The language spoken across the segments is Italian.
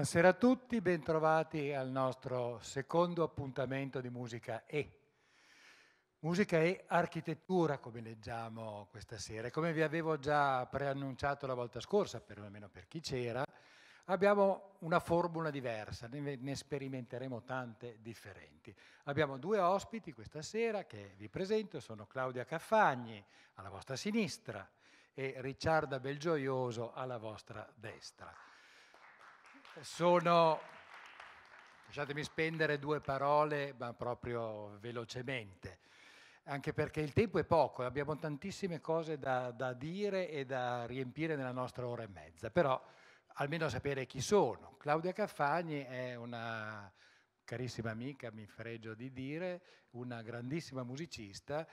Buonasera a tutti, bentrovati al nostro secondo appuntamento di Musica E. Musica e architettura, come leggiamo questa sera. come vi avevo già preannunciato la volta scorsa, perlomeno per chi c'era, abbiamo una formula diversa, ne sperimenteremo tante differenti. Abbiamo due ospiti questa sera che vi presento, sono Claudia Caffagni alla vostra sinistra e Ricciarda Belgioioso alla vostra destra. Sono, lasciatemi spendere due parole, ma proprio velocemente, anche perché il tempo è poco, abbiamo tantissime cose da, da dire e da riempire nella nostra ora e mezza, però almeno sapere chi sono. Claudia Caffagni è una carissima amica, mi fregio di dire, una grandissima musicista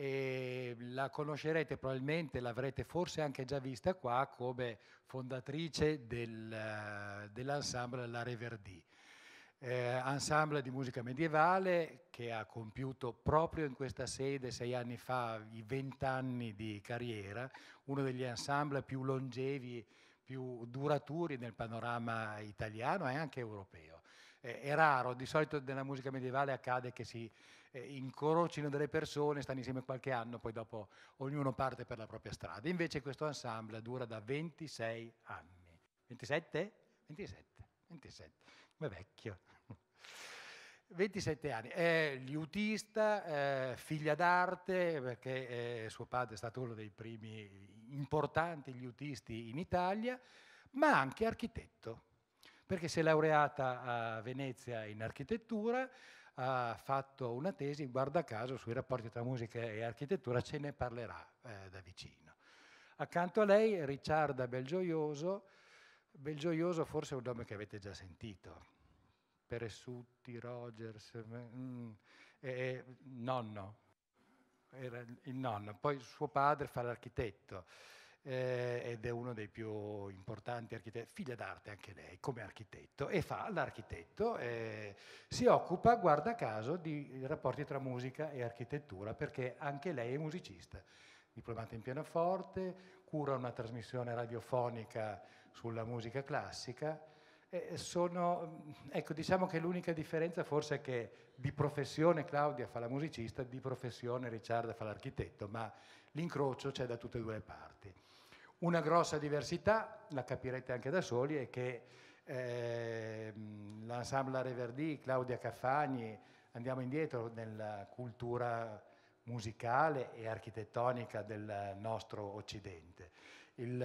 e la conoscerete probabilmente, l'avrete forse anche già vista qua come fondatrice del, eh, dell'ensemble La Reverdì. Eh, ensemble di musica medievale che ha compiuto proprio in questa sede sei anni fa i vent'anni di carriera, uno degli ensemble più longevi, più duraturi nel panorama italiano e anche europeo. Eh, è raro, di solito nella musica medievale accade che si eh, incrocino delle persone, stanno insieme qualche anno, poi dopo ognuno parte per la propria strada. Invece questo ensemble dura da 26 anni. 27? 27, 27, ma vecchio. 27 anni, è liutista, eh, figlia d'arte, perché eh, suo padre è stato uno dei primi importanti liutisti in Italia, ma anche architetto, perché si è laureata a Venezia in architettura, ha fatto una tesi, guarda caso, sui rapporti tra musica e architettura, ce ne parlerà eh, da vicino. Accanto a lei Ricciarda Belgioioso, Belgioioso forse è un nome che avete già sentito, Peressutti, Rogers, mm, eh, nonno, era il nonno, poi suo padre fa l'architetto eh, ed è uno dei più importanti architetti, figlia d'arte anche lei come architetto, e fa l'architetto, eh, si occupa, guarda caso, di rapporti tra musica e architettura, perché anche lei è musicista, diplomata in pianoforte, cura una trasmissione radiofonica sulla musica classica. Eh, sono, ecco, diciamo che l'unica differenza forse è che di professione Claudia fa la musicista, di professione Ricciarda fa l'architetto, ma l'incrocio c'è da tutte e due le parti. Una grossa diversità, la capirete anche da soli, è che eh, l'ensemble Reverdi, Claudia Caffagni, andiamo indietro nella cultura musicale e architettonica del nostro Occidente. Il,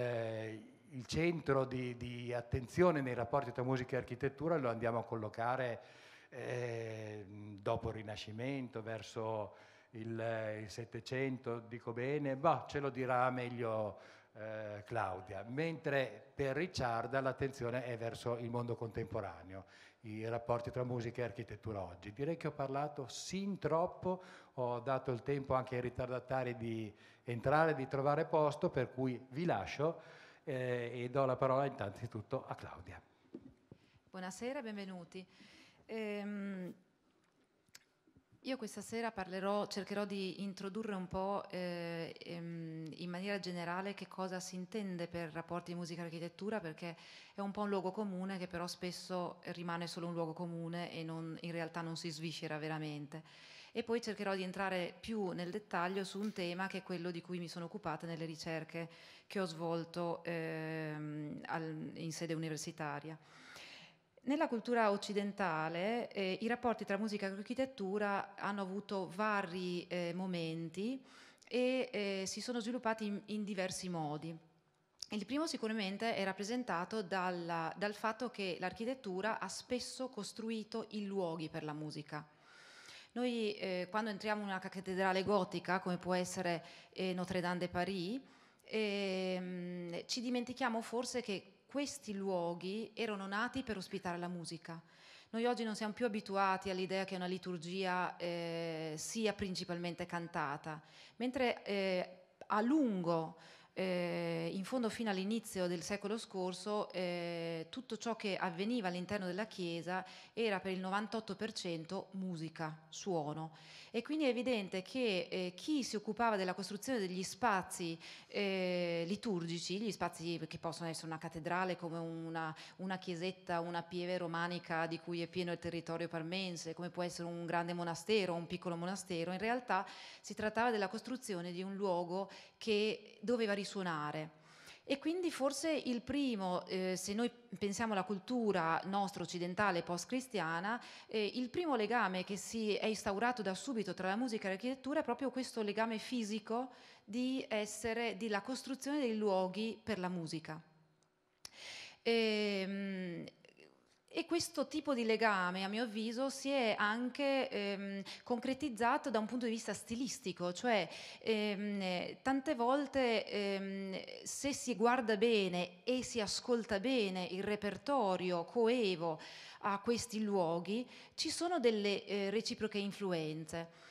il centro di, di, attenzione nei rapporti tra musica e architettura lo andiamo a collocare eh, dopo il Rinascimento, verso il, Settecento, dico bene, bah, ce lo dirà meglio eh, Claudia, mentre per Ricciarda l'attenzione è verso il mondo contemporaneo, i rapporti tra musica e architettura oggi. Direi che ho parlato sin troppo, ho dato il tempo anche ai ritardatari di entrare, di trovare posto, per cui vi lascio eh, e do la parola intanto a Claudia. Buonasera, benvenuti. Ehm... Io questa sera parlerò, cercherò di introdurre un po' eh, ehm, in maniera generale che cosa si intende per rapporti di musica e architettura, perché è un po' un luogo comune che però spesso rimane solo un luogo comune e non, in realtà non si sviscera veramente. E poi cercherò di entrare più nel dettaglio su un tema che è quello di cui mi sono occupata nelle ricerche che ho svolto eh, al, in sede universitaria. Nella cultura occidentale eh, i rapporti tra musica e architettura hanno avuto vari eh, momenti e eh, si sono sviluppati in, in, diversi modi. Il primo sicuramente è rappresentato dalla, dal fatto che l'architettura ha spesso costruito i luoghi per la musica. Noi eh, quando entriamo in una cattedrale gotica, come può essere eh, Notre Dame de Paris, ehm, ci dimentichiamo forse che questi luoghi erano nati per ospitare la musica. Noi oggi non siamo più abituati all'idea che una liturgia eh, sia principalmente cantata, mentre eh, a lungo eh, in fondo fino all'inizio del secolo scorso eh, tutto ciò che avveniva all'interno della Chiesa era per il 98% musica, suono e quindi è evidente che eh, chi si occupava della costruzione degli spazi eh, liturgici, gli spazi che possono essere una cattedrale come una, una, chiesetta, una pieve romanica di cui è pieno il territorio parmense, come può essere un grande monastero, un piccolo monastero, in realtà si trattava della costruzione di un luogo che doveva rispondere risuonare. E quindi forse il primo, eh, se noi pensiamo alla cultura nostra occidentale post-cristiana, eh, il primo legame che si è instaurato da subito tra la musica e l'architettura è proprio questo legame fisico di essere, della costruzione dei luoghi per la musica. E, ehm, e questo tipo di legame, a mio avviso, si è anche ehm, concretizzato da un punto di vista stilistico, cioè ehm, tante volte ehm, se si guarda bene e si ascolta bene il repertorio coevo a questi luoghi, ci sono delle eh, reciproche influenze.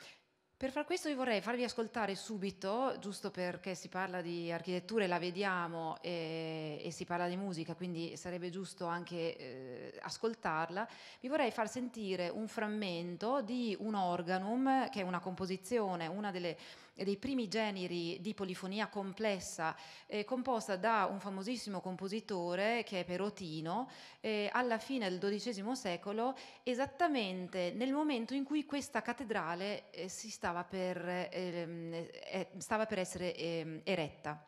Per far questo vi vorrei farvi ascoltare subito, giusto perché si parla di architettura e la vediamo e, e si parla di musica, quindi sarebbe giusto anche eh, ascoltarla, vi vorrei far sentire un frammento di un organum, che è una composizione, una delle dei primi generi di polifonia complessa eh, composta da un famosissimo compositore che è Perotino eh, alla fine del XII secolo, esattamente nel momento in cui questa cattedrale eh, stava, per, ehm, eh, stava per essere ehm, eretta.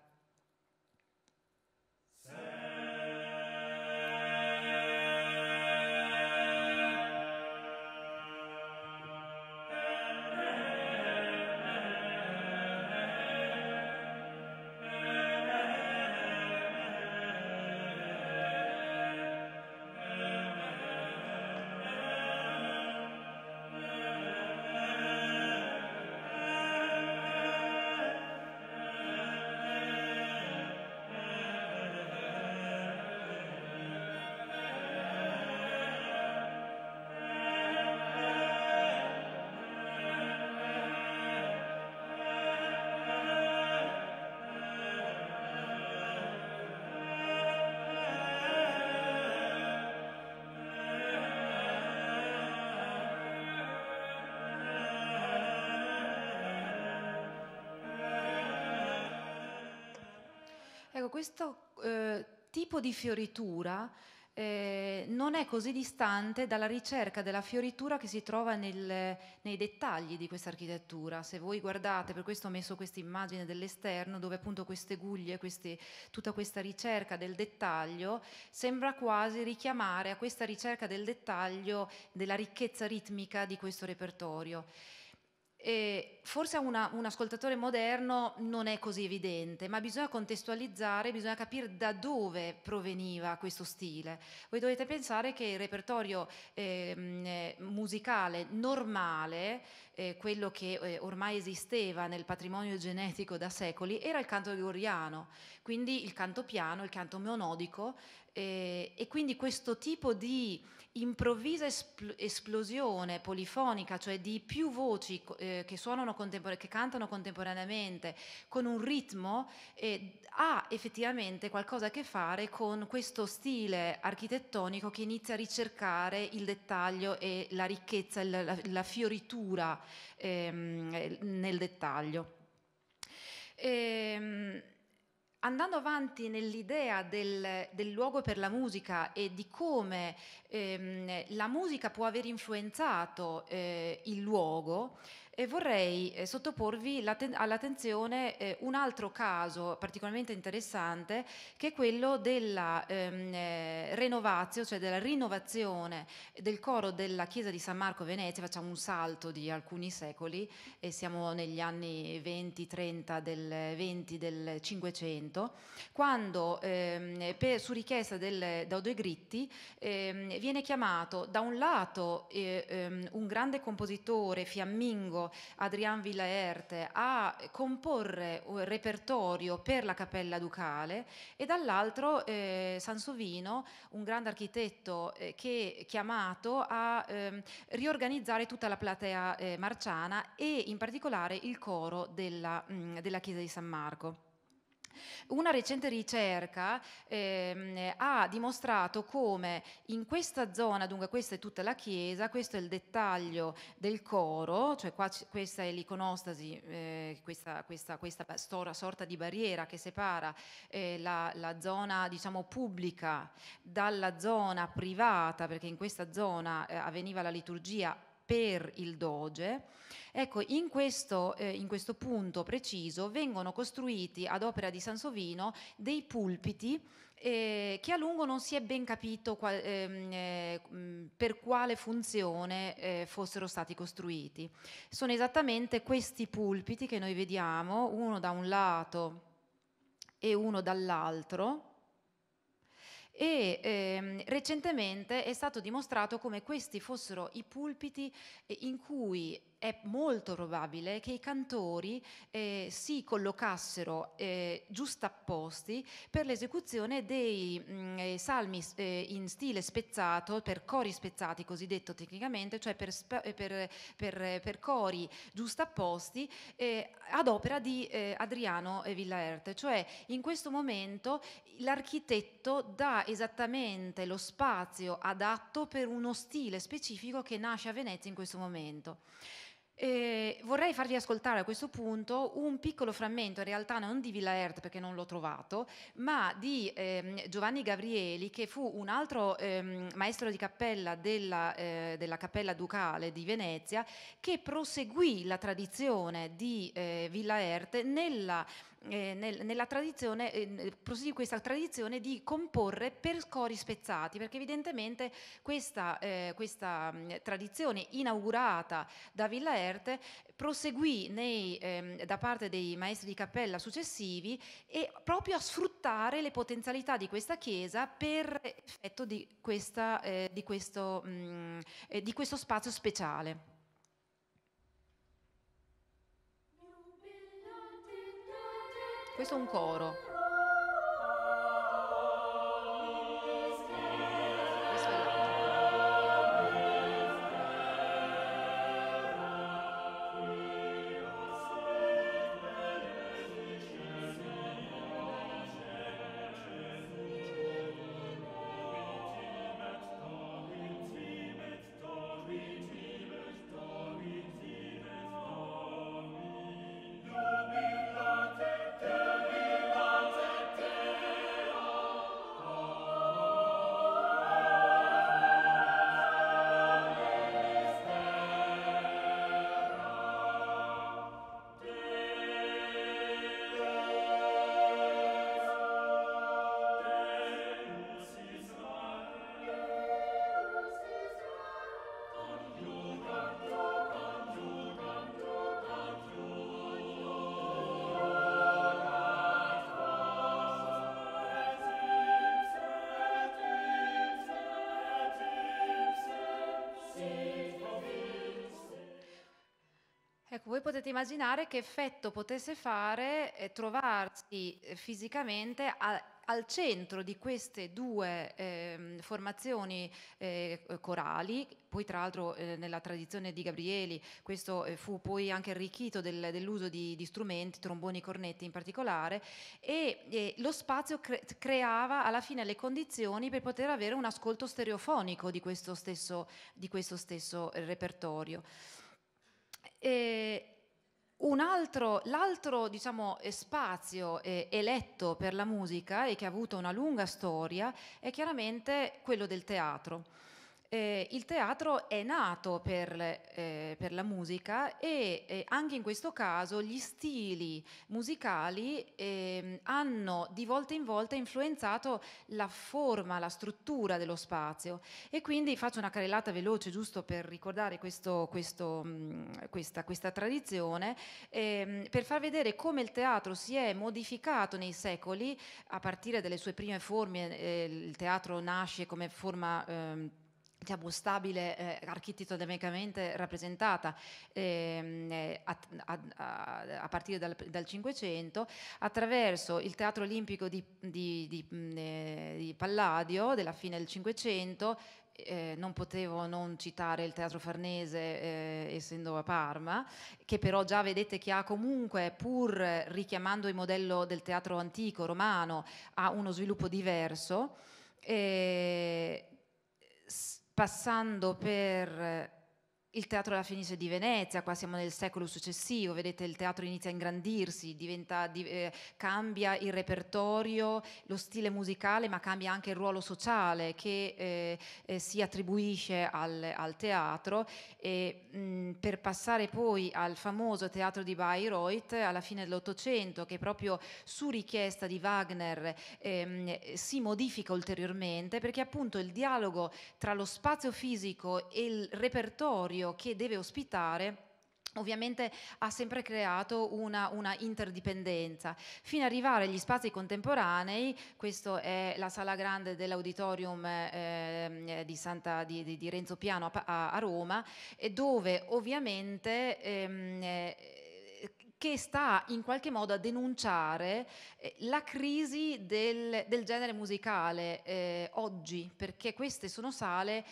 Ecco, questo eh, tipo di fioritura eh, non è così distante dalla ricerca della fioritura che si trova nel, nei dettagli di questa architettura. Se voi guardate, per questo ho messo questa immagine dell'esterno, dove appunto queste guglie, queste, tutta questa ricerca del dettaglio, sembra quasi richiamare a questa ricerca del dettaglio della ricchezza ritmica di questo repertorio eh, forse a un ascoltatore moderno non è così evidente, ma bisogna contestualizzare, bisogna capire da dove proveniva questo stile. Voi dovete pensare che il repertorio ehm, eh, musicale normale, eh, quello che eh, ormai esisteva nel patrimonio genetico da secoli, era il canto gregoriano, quindi il canto piano, il canto monodico, eh, e quindi questo tipo di improvvisa espl- esplosione polifonica, cioè di più voci eh, che, contempor- che, cantano contemporaneamente con un ritmo, eh, ha effettivamente qualcosa a che fare con questo stile architettonico che inizia a ricercare il dettaglio e la ricchezza, la, la fioritura ehm, nel dettaglio. Ehm, andando avanti nell'idea del, del, luogo per la musica e di come ehm, la musica può aver influenzato eh, il luogo, e vorrei eh, sottoporvi all'attenzione eh, un altro caso particolarmente interessante che è quello della ehm, eh, renovazione, cioè della rinnovazione del coro della chiesa di San Marco Venezia, facciamo un salto di alcuni secoli, siamo negli anni 20-30 del 20 del 500, quando ehm, per, su richiesta del Dodo Gritti ehm, viene chiamato da un lato eh, ehm, un grande compositore fiammingo Adrian Villaerte, a comporre un repertorio per la Cappella Ducale e dall'altro eh, Sansovino, un grande architetto eh, che è chiamato a ehm, riorganizzare tutta la platea eh, marciana e in particolare il coro della, mh, mm, della Chiesa di San Marco. Una recente ricerca ehm, ha dimostrato come in questa zona, dunque questa è tutta la chiesa, questo è il dettaglio del coro, cioè qua, questa è l'iconostasi, eh, questa, questa, questa stora, sorta di barriera che separa eh, la, la, zona diciamo, pubblica dalla zona privata, perché in questa zona eh, avveniva la liturgia per il doge, ecco, in questo, eh, in questo punto preciso vengono costruiti ad opera di Sansovino dei pulpiti eh, che a lungo non si è ben capito qual, ehm, eh, per quale funzione eh, fossero stati costruiti. Sono esattamente questi pulpiti che noi vediamo, uno da un lato e uno dall'altro, e ehm, recentemente è stato dimostrato come questi fossero i pulpiti eh, in cui è molto probabile che i cantori eh, si collocassero eh, giustapposti per l'esecuzione dei mh, mm, eh, salmi eh, in stile spezzato, per cori spezzati cosiddetto tecnicamente, cioè per, eh, per, per, per cori giustapposti ad opera di Adriano Villaerte, cioè in questo momento l'architetto dà esattamente lo spazio adatto per uno stile specifico che nasce a Venezia in questo momento. E vorrei farvi ascoltare a questo punto un piccolo frammento, in realtà non di Villa Ert perché non l'ho trovato, ma di ehm, Giovanni Gabrieli che fu un altro ehm, maestro di cappella della, eh, della, Cappella Ducale di Venezia che proseguì la tradizione di eh, Villa Ert nella eh, nel, nella tradizione, eh, prosegue questa tradizione di comporre per cori spezzati, perché evidentemente questa, eh, questa mh, mm, tradizione inaugurata da Villa Erte proseguì nei, ehm, da parte dei maestri di cappella successivi e proprio a sfruttare le potenzialità di questa chiesa per effetto di, questa, eh, di, questo, mh, mm, eh, di questo spazio speciale. Questo è un coro. voi potete immaginare che effetto potesse fare eh, trovarsi eh, fisicamente a, al centro di queste due eh, formazioni eh, corali, poi tra l'altro eh, nella tradizione di Gabrieli questo eh, fu poi anche arricchito del, dell'uso di, di, strumenti, tromboni, cornetti in particolare, e lo spazio cre- creava alla fine le condizioni per poter avere un ascolto stereofonico di questo stesso, di questo stesso eh, repertorio. Altro, l'altro diciamo, eh, spazio eh, eletto per la musica e che ha avuto una lunga storia è chiaramente quello del teatro. Eh, il teatro è nato per, eh, per la musica e eh, anche in questo caso gli stili musicali ehm, hanno di volta in volta influenzato la forma, la struttura dello spazio e quindi faccio una carrellata veloce giusto per ricordare questo, questo, mh, mm, questa, questa, tradizione ehm, per far vedere come il teatro si è modificato nei secoli a partire dalle sue prime forme, eh, il teatro nasce come forma... Ehm, diciamo, stabile eh, architetttonicamente rappresentata ehm, eh, a, a, a, partire dal, dal, 500 attraverso il teatro olimpico di, di, di, eh, di Palladio della fine del 500 eh, non potevo non citare il teatro farnese eh, essendo a Parma, che però già vedete che ha comunque, pur richiamando il modello del teatro antico romano, ha uno sviluppo diverso. Eh, passando per il teatro della Fenice di Venezia, qua siamo nel secolo successivo, vedete il teatro inizia a ingrandirsi, diventa, di, eh, cambia il repertorio, lo stile musicale, ma cambia anche il ruolo sociale che eh, eh, si attribuisce al, al teatro. E, mh, per passare poi al famoso teatro di Bayreuth alla fine dell'Ottocento, che proprio su richiesta di Wagner ehm, si modifica ulteriormente, perché appunto il dialogo tra lo spazio fisico e il repertorio territorio che deve ospitare ovviamente ha sempre creato una, una, interdipendenza, fino ad arrivare agli spazi contemporanei, questa è la sala grande dell'auditorium eh, di, Santa, di, di, Renzo Piano a, a Roma, dove ovviamente... Ehm, che sta in qualche modo a denunciare eh, la crisi del, del genere musicale eh, oggi, perché queste sono sale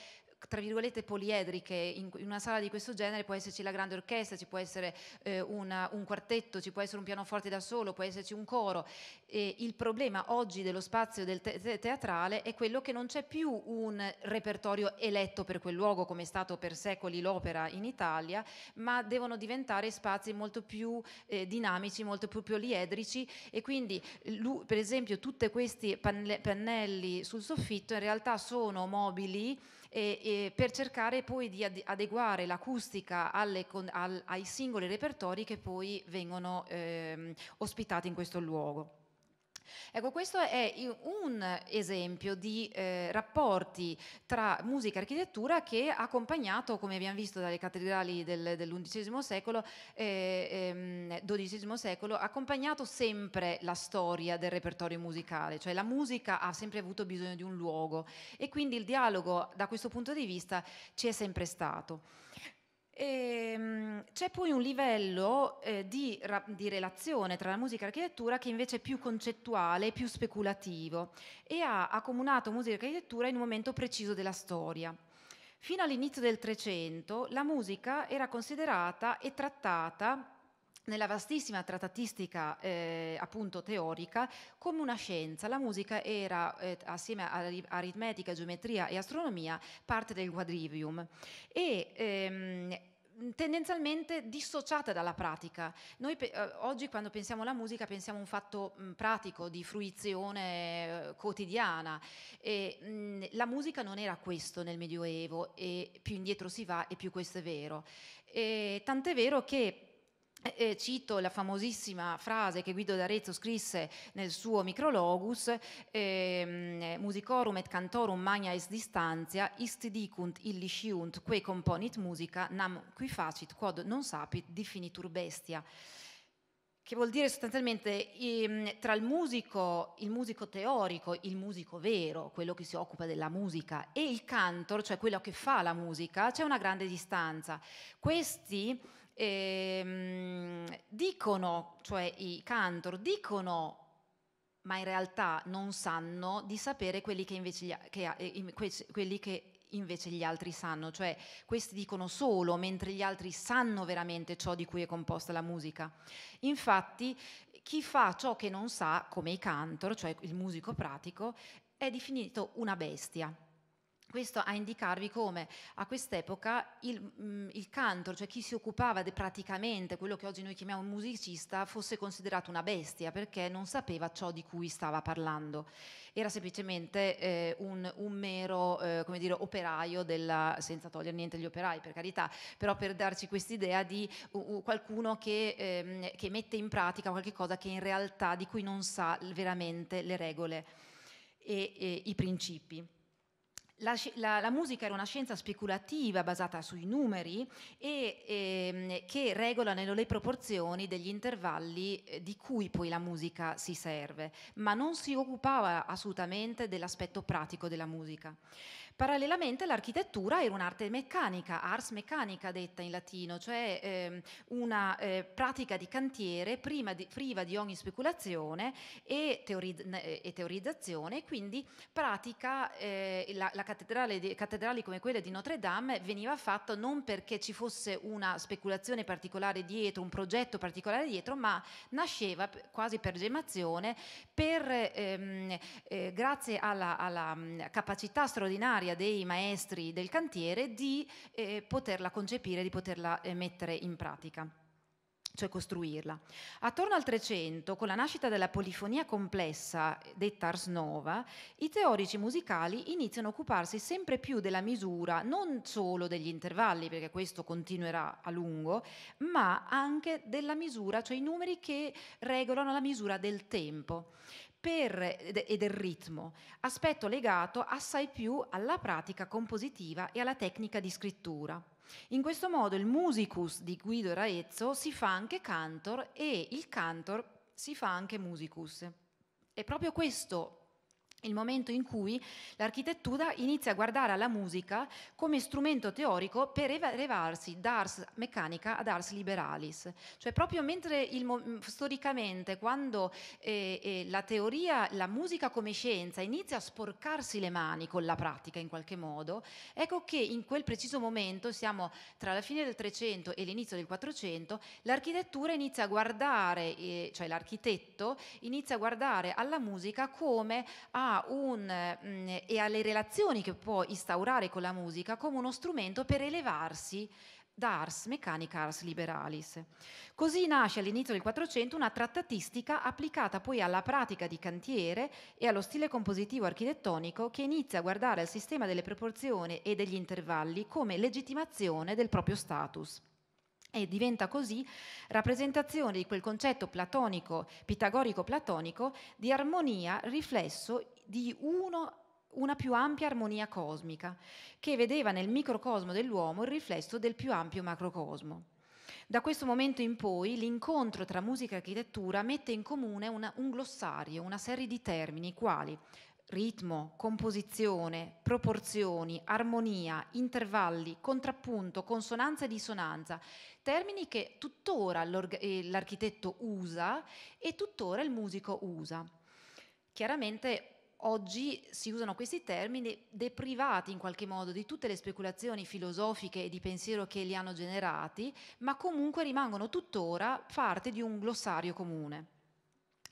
tra virgolette poliedriche, in, in, una sala di questo genere può esserci la grande orchestra, ci può essere eh, una, un quartetto, ci può essere un pianoforte da solo, può esserci un coro. E il problema oggi dello spazio del te- te- teatrale è quello che non c'è più un repertorio eletto per quel luogo come è stato per secoli l'opera in Italia, ma devono diventare spazi molto più eh, dinamici, molto più poliedrici e quindi lu- per esempio tutti questi pannelli sul soffitto in realtà sono mobili e, e per cercare poi di adeguare l'acustica alle, al, ai singoli repertori che poi vengono eh, ospitati in questo luogo. Ecco, questo è un esempio di eh, rapporti tra musica e architettura che ha accompagnato, come abbiamo visto dalle cattedrali del, dell'undicesimo secolo, eh, ehm, secolo, ha accompagnato sempre la storia del repertorio musicale, cioè la musica ha sempre avuto bisogno di un luogo e quindi il dialogo da questo punto di vista ci è sempre stato. E, ehm, c'è poi un livello eh, di, ra- di, relazione tra la musica e l'architettura che invece è più concettuale, più speculativo e ha accomunato musica e architettura in un momento preciso della storia. Fino all'inizio del Trecento la musica era considerata e trattata nella vastissima trattatistica eh, appunto teorica come una scienza. La musica era, eh, assieme a aritmetica, geometria e astronomia, parte del quadrivium. E, ehm, tendenzialmente dissociata dalla pratica. Noi eh, oggi quando pensiamo alla musica pensiamo a un fatto mh, pratico di fruizione eh, quotidiana e, mh, la musica non era questo nel Medioevo e più indietro si va e più questo è vero. E, tant'è vero che eh, cito la famosissima frase che Guido d'Arezzo scrisse nel suo micrologus, ehm, musicorum et cantorum magna est distantia, ist dicunt illisciunt, que componit musica, nam qui facit, quod non sapit, definitur bestia che vuol dire sostanzialmente ehm, tra il musico, il musico teorico, il musico vero, quello che si occupa della musica, e il cantor, cioè quello che fa la musica, c'è una grande distanza. Questi ehm, dicono, cioè i cantor, dicono ma in realtà non sanno di sapere quelli che invece gli, che, eh, quelli che invece gli altri sanno, cioè questi dicono solo, mentre gli altri sanno veramente ciò di cui è composta la musica. Infatti, chi fa ciò che non sa, come i cantor, cioè il musico pratico, è definito una bestia. Questo a indicarvi come a quest'epoca il, mm, il cantor, cioè chi si occupava de, praticamente quello che oggi noi chiamiamo musicista, fosse considerato una bestia perché non sapeva ciò di cui stava parlando. Era semplicemente eh, un, un, mero eh, dire, operaio, della, senza togliere niente agli operai per carità, però per darci quest'idea di uh, qualcuno che, ehm, che mette in pratica qualcosa che in realtà di cui non sa veramente le regole e, e i principi. La, la, la, musica era una scienza speculativa basata sui numeri e ehm, che regola le proporzioni degli intervalli eh, di cui poi la musica si serve, ma non si occupava assolutamente dell'aspetto pratico della musica. Parallelamente l'architettura era un'arte meccanica, ars meccanica detta in latino, cioè ehm, una eh, pratica di cantiere di, priva di ogni speculazione e, teorizz eh, e teorizzazione, quindi pratica, eh, la, la cattedrale di, cattedrali come quella di Notre Dame veniva fatta non perché ci fosse una speculazione particolare dietro, un progetto particolare dietro, ma nasceva quasi per gemazione, per, ehm, eh, grazie alla, alla capacità straordinaria straordinaria dei maestri del cantiere di eh, poterla concepire, di poterla eh, mettere in pratica cioè costruirla. Attorno al 300, con la nascita della polifonia complessa detta Ars Nova, i teorici musicali iniziano a occuparsi sempre più della misura, non solo degli intervalli, perché questo continuerà a lungo, ma anche della misura, cioè i numeri che regolano la misura del tempo per, e del ritmo, aspetto legato assai più alla pratica compositiva e alla tecnica di scrittura. In questo modo il musicus di Guido Raezzo si fa anche cantor e il cantor si fa anche musicus. E proprio questo il momento in cui l'architettura inizia a guardare alla musica come strumento teorico per elevarsi da ars meccanica ad ars liberalis. Cioè proprio mentre il, mm, storicamente quando eh, eh, la teoria, la musica come scienza inizia a sporcarsi le mani con la pratica in qualche modo, ecco che in quel preciso momento, siamo tra la fine del 300 e l'inizio del 400, l'architettura inizia a guardare, eh, cioè l'architetto inizia a guardare alla musica come a un, mh, mm, e alle relazioni che può instaurare con la musica come uno strumento per elevarsi da ars meccanica ars liberalis. Così nasce all'inizio del 400 una trattatistica applicata poi alla pratica di cantiere e allo stile compositivo architettonico che inizia a guardare al sistema delle proporzioni e degli intervalli come legittimazione del proprio status e diventa così rappresentazione di quel concetto platonico, pitagorico-platonico, di armonia riflesso di uno una più ampia armonia cosmica, che vedeva nel microcosmo dell'uomo il riflesso del più ampio macrocosmo. Da questo momento in poi l'incontro tra musica e architettura mette in comune una, un glossario, una serie di termini quali ritmo, composizione, proporzioni, armonia, intervalli, contrappunto, consonanza e dissonanza, termini che tuttora eh, l'architetto usa e tuttora il musico usa. Chiaramente oggi si usano questi termini deprivati in qualche modo di tutte le speculazioni filosofiche e di pensiero che li hanno generati, ma comunque rimangono tuttora parte di un glossario comune.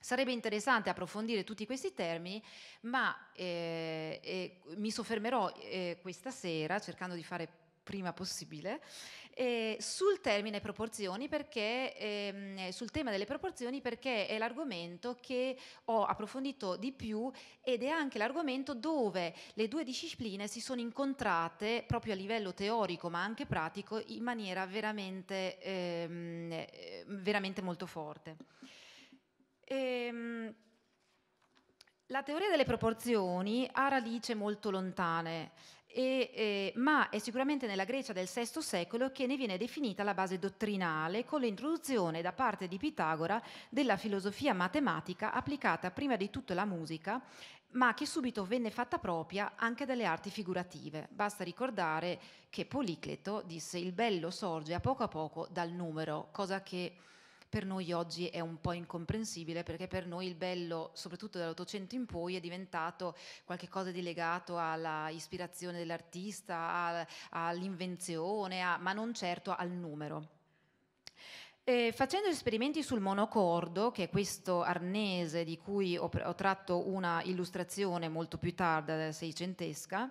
Sarebbe interessante approfondire tutti questi termini, ma eh, eh, mi soffermerò eh, questa sera cercando di fare prima possibile eh, sul termine proporzioni perché ehm, sul tema delle proporzioni perché è l'argomento che ho approfondito di più ed è anche l'argomento dove le due discipline si sono incontrate proprio a livello teorico ma anche pratico in maniera veramente, ehm, veramente molto forte. E, ehm, la teoria delle proporzioni ha radici molto lontane, e, eh, ma è sicuramente nella Grecia del VI secolo che ne viene definita la base dottrinale con l'introduzione da parte di Pitagora della filosofia matematica applicata prima di tutto alla musica, ma che subito venne fatta propria anche dalle arti figurative. Basta ricordare che Policleto disse il bello sorge a poco a poco dal numero, cosa che per noi oggi è un po' incomprensibile perché per noi il bello, soprattutto dall'Ottocento in poi, è diventato qualcosa di legato alla ispirazione dell'artista, all'invenzione, ma non certo al numero. Eh, facendo esperimenti sul monocordo, che è questo arnese di cui ho, ho tratto una illustrazione molto più tarda, seicentesca,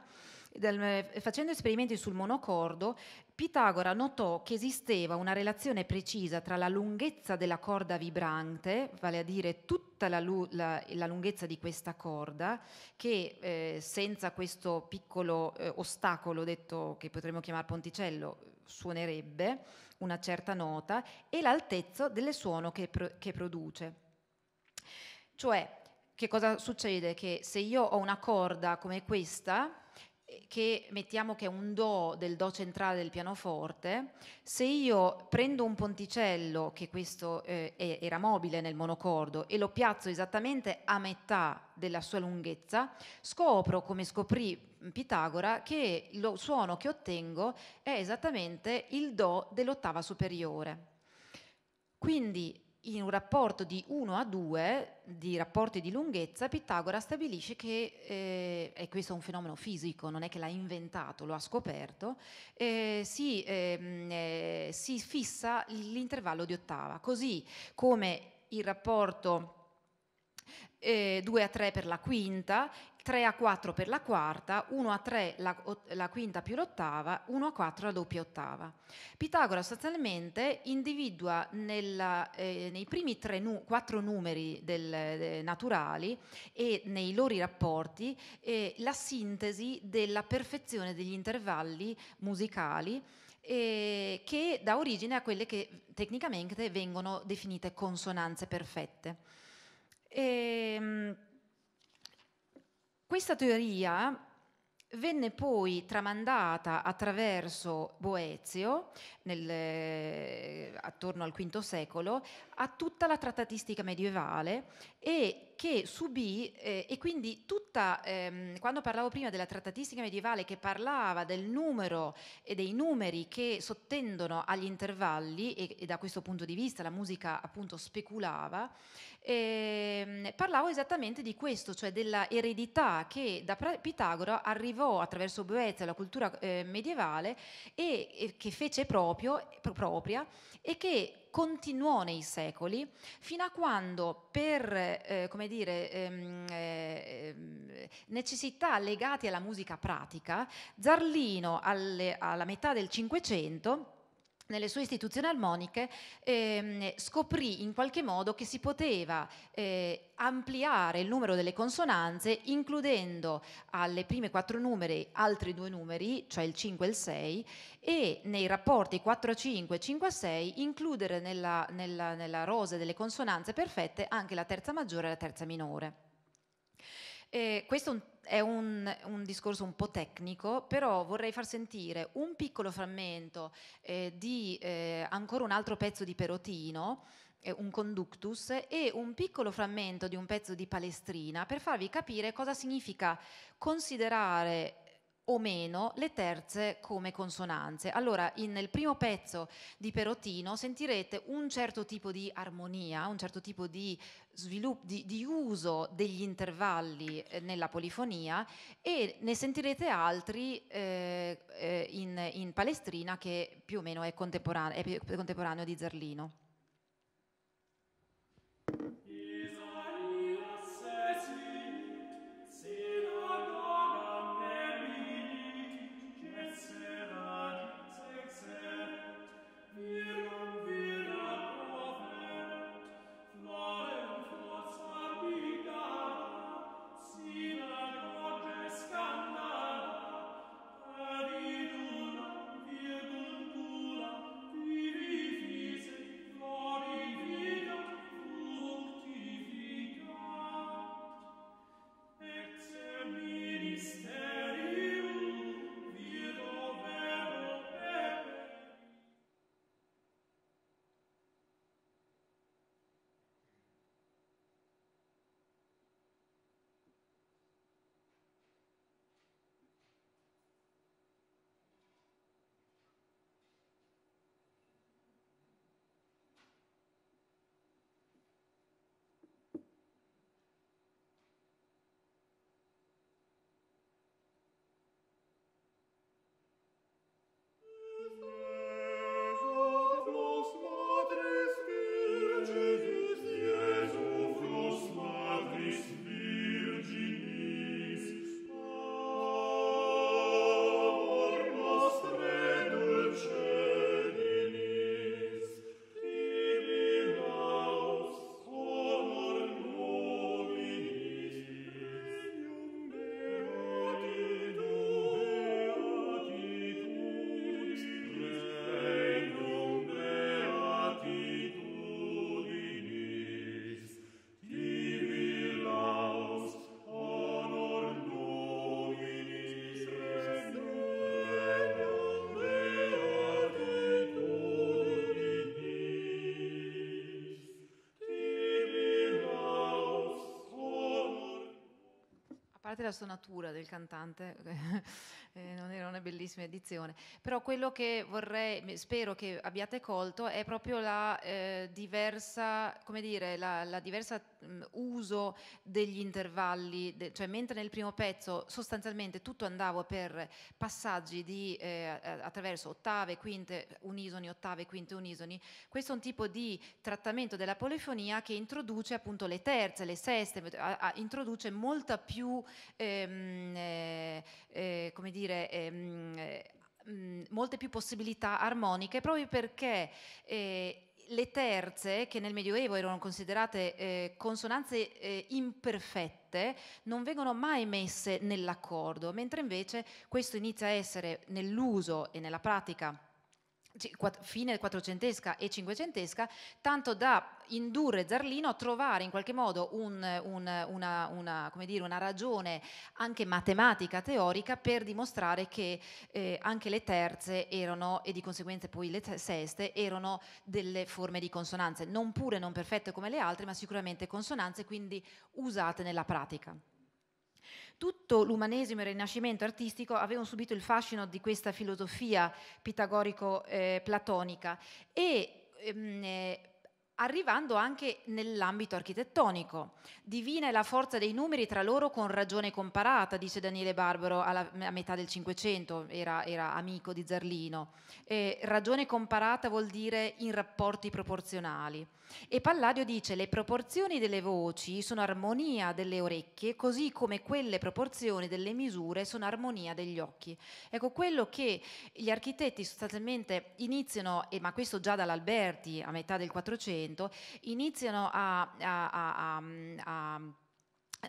facendo esperimenti sul monocordo Pitagora notò che esisteva una relazione precisa tra la lunghezza della corda vibrante, vale a dire tutta la, lu- la, la lunghezza di questa corda, che eh, senza questo piccolo eh, ostacolo, detto che potremmo chiamare ponticello, suonerebbe una certa nota, e l'altezza del suono che, pro- che produce. Cioè, che cosa succede? Che se io ho una corda come questa, eh, che mettiamo che è un Do del Do centrale del pianoforte, se io prendo un ponticello, che questo eh, era mobile nel monocordo, e lo piazzo esattamente a metà della sua lunghezza, scopro, come scoprì Pitagora, che il suono che ottengo è esattamente il Do dell'ottava superiore. Quindi in un rapporto di 1 a 2 di rapporti di lunghezza, Pitagora stabilisce che, eh, e questo è un fenomeno fisico, non è che l'ha inventato, lo ha scoperto, eh, si, ehm, eh, si fissa l'intervallo di ottava, così come il rapporto eh, 2 a 3 per la quinta 3 a 4 per la quarta, 1 a 3 la, la quinta più l'ottava, 1 a 4 la doppia ottava. Pitagora sostanzialmente individua nella, eh, nei primi tre, nu, quattro numeri del, eh, naturali e nei loro rapporti eh, la sintesi della perfezione degli intervalli musicali eh, che dà origine a quelle che tecnicamente vengono definite consonanze perfette. E, ehm, questa teoria venne poi tramandata attraverso Boezio nel, eh, attorno al V secolo a tutta la trattatistica medievale e che subì eh, e quindi tutta, ehm, quando parlavo prima della trattatistica medievale che parlava del numero e dei numeri che sottendono agli intervalli e, e da questo punto di vista la musica appunto speculava, ehm, parlavo esattamente di questo, cioè della eredità che da Pitagora arrivò attraverso Boezio alla cultura eh, medievale e, e che fece proprio proprio, propria e che continuò nei secoli fino a quando per eh, dire, ehm, eh, necessità legate alla musica pratica, Zarlino alle, alla metà del Cinquecento nelle sue istituzioni armoniche ehm, scoprì in qualche modo che si poteva eh, ampliare il numero delle consonanze includendo alle prime quattro numeri altri due numeri, cioè il 5 e il 6, e nei rapporti 4 a 5 e 5 a 6 includere nella, nella, nella rosa delle consonanze perfette anche la terza maggiore e la terza minore. Eh, questo è un è un, un, discorso un po' tecnico, però vorrei far sentire un piccolo frammento eh, di eh, ancora un altro pezzo di Perotino, eh, un conductus, e un piccolo frammento di un pezzo di Palestrina per farvi capire cosa significa considerare o meno le terze come consonanze. Allora, in, nel primo pezzo di Perotino sentirete un certo tipo di armonia, un certo tipo di sviluppo, di, di uso degli intervalli eh, nella polifonia e ne sentirete altri eh, eh, in, in, Palestrina che più o meno è contemporaneo, è contemporaneo di Zerlino. parte la sonatura del cantante eh, non era una bellissima edizione, però quello che vorrei, spero che abbiate colto, è proprio la eh, diversa, come dire, la, la diversa l'uso degli intervalli, de, cioè mentre nel primo pezzo sostanzialmente tutto andava per passaggi di, eh, attraverso ottave, quinte, unisoni, ottave, quinte, unisoni, questo è un tipo di trattamento della polifonia che introduce appunto le terze, le seste, a, a, introduce molta più, ehm, eh, eh, come dire, ehm, eh, mm, molte più possibilità armoniche proprio perché eh, le terze, che nel Medioevo erano considerate eh, consonanze eh, imperfette, non vengono mai messe nell'accordo, mentre invece questo inizia a essere nell'uso e nella pratica fine quattrocentesca e cinquecentesca, tanto da indurre Zarlino a trovare in qualche modo un, un, una, una, dire, una, ragione anche matematica, teorica, per dimostrare che eh, anche le terze erano, e di conseguenza poi le seste, erano delle forme di consonanze, non pure non perfette come le altre, ma sicuramente consonanze, quindi usate nella pratica tutto l'umanesimo e il rinascimento artistico avevano subito il fascino di questa filosofia pitagorico-platonica eh, e ehm, eh, arrivando anche nell'ambito architettonico. Divina è la forza dei numeri tra loro con ragione comparata, dice Daniele Barbaro alla, a metà del Cinquecento, era, era, amico di Zarlino. Eh, ragione comparata vuol dire in rapporti proporzionali. E Palladio dice le proporzioni delle voci sono armonia delle orecchie, così come quelle proporzioni delle misure sono armonia degli occhi. Ecco, quello che gli architetti sostanzialmente iniziano, e, ma questo già dall'Alberti a metà del 400, iniziano a, a, a, a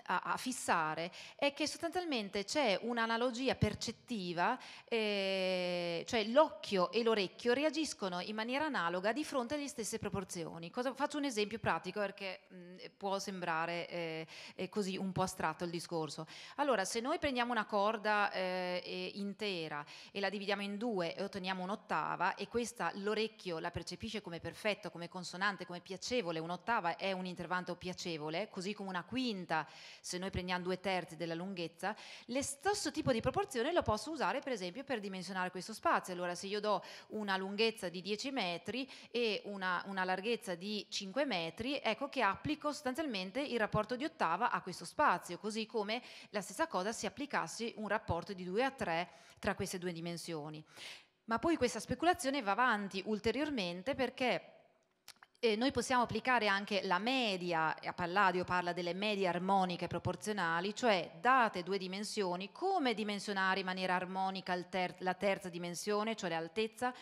a, a, fissare è che sostanzialmente c'è un'analogia percettiva, eh, cioè l'occhio e l'orecchio reagiscono in maniera analoga di fronte alle stesse proporzioni. Cosa, faccio un esempio pratico perché mh, mm, può sembrare eh, così un po' astratto il discorso. Allora, se noi prendiamo una corda eh, intera e la dividiamo in due e otteniamo un'ottava e questa l'orecchio la percepisce come perfetta, come consonante, come piacevole, un'ottava è un intervallo piacevole, così come una quinta se noi prendiamo due terzi della lunghezza, lo stesso tipo di proporzione lo posso usare per esempio per dimensionare questo spazio. Allora se io do una lunghezza di 10 metri e una, una larghezza di 5 metri, ecco che applico sostanzialmente il rapporto di ottava a questo spazio, così come la stessa cosa se applicassi un rapporto di 2 a 3 tra queste due dimensioni. Ma poi questa speculazione va avanti ulteriormente perché e noi possiamo applicare anche la media, a Palladio parla delle medie armoniche proporzionali, cioè date due dimensioni, come dimensionare in maniera armonica ter- la terza dimensione, cioè l'altezza,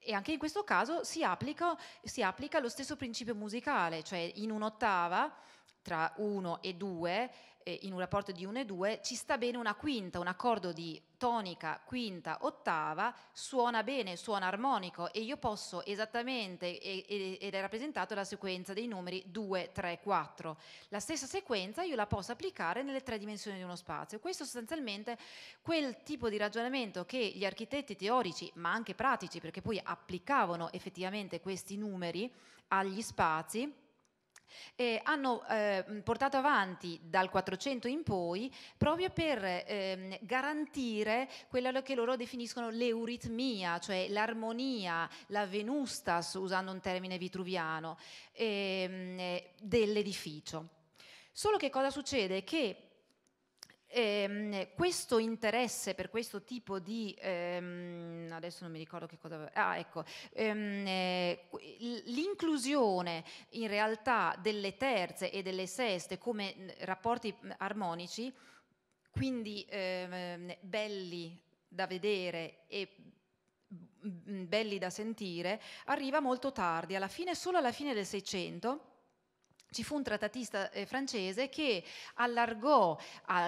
e anche in questo caso si applica, si applica, lo stesso principio musicale, cioè in un'ottava tra 1 e 2 eh, in un rapporto di 1 e 2, ci sta bene una quinta, un accordo di tonica, quinta, ottava, suona bene, suona armonico e io posso esattamente, ed è rappresentata la sequenza dei numeri 2, 3, 4. La stessa sequenza io la posso applicare nelle tre dimensioni di uno spazio. Questo sostanzialmente quel tipo di ragionamento che gli architetti teorici, ma anche pratici, perché poi applicavano effettivamente questi numeri agli spazi, eh, hanno eh, portato avanti dal 400 in poi proprio per ehm, garantire quella che loro definiscono l'euritmia, cioè l'armonia, la venustas, usando un termine vitruviano, ehm, dell'edificio. Solo che cosa succede? Che ehm, questo interesse per questo tipo di, ehm, adesso non mi ricordo che cosa, ah ecco, ehm, eh, l'inclusione in realtà delle terze e delle seste come mm, rapporti mm, armonici, quindi ehm, belli da vedere e mm, belli da sentire, arriva molto tardi, alla fine, solo alla fine del Seicento ci fu un trattatista eh, francese che allargò eh, a,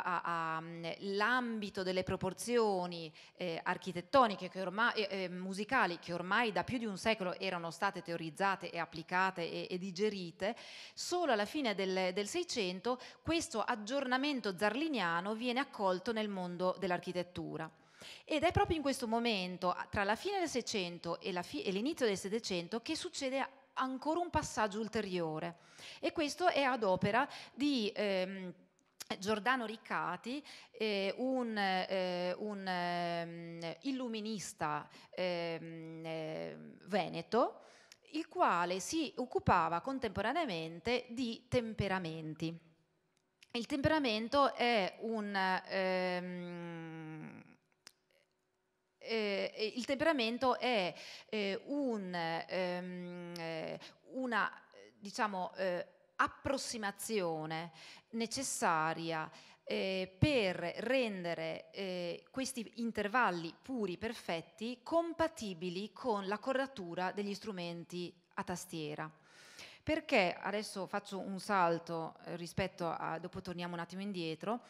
a, a, mm, l'ambito delle proporzioni eh, architettoniche che eh, musicali che ormai da più di un secolo erano state teorizzate e applicate e, e digerite, solo alla fine del Seicento questo aggiornamento zarliniano viene accolto nel mondo dell'architettura. Ed è proprio in questo momento, tra la fine del Seicento e, fi- e l'inizio del Settecento, che succede ancora un passaggio ulteriore e questo è ad opera di... Ehm, Giordano Riccati, eh, un, eh, un ehm, ehm, eh, illuminista veneto, il quale si occupava contemporaneamente di temperamenti. Il temperamento è un... Ehm, eh, il temperamento è eh, un, ehm, eh, una diciamo, eh, approssimazione necessaria eh, per rendere eh, questi intervalli puri perfetti compatibili con la cordatura degli strumenti a tastiera. Perché adesso faccio un salto eh, rispetto a, dopo torniamo un attimo indietro,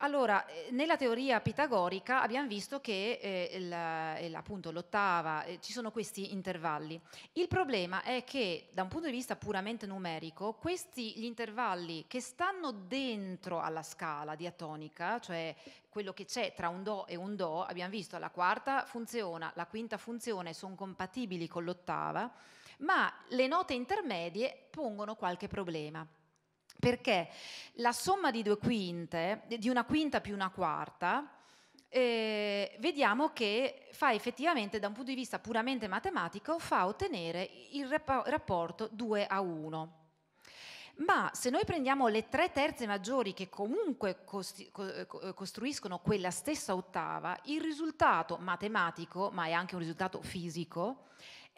allora, eh, nella teoria pitagorica abbiamo visto che eh, appunto l'ottava, eh, ci sono questi intervalli. Il problema è che da un punto di vista puramente numerico, questi gli intervalli che stanno dentro alla scala diatonica, cioè quello che c'è tra un do e un do, abbiamo visto la quarta funziona, la quinta funziona e sono compatibili con l'ottava, ma le note intermedie pongono qualche problema perché la somma di due quinte, di una quinta più una quarta, eh, vediamo che fa effettivamente, da un punto di vista puramente matematico, fa ottenere il rapporto 2 a 1. Ma se noi prendiamo le tre terze maggiori che comunque costruiscono quella stessa ottava, il risultato matematico, ma è anche un risultato fisico,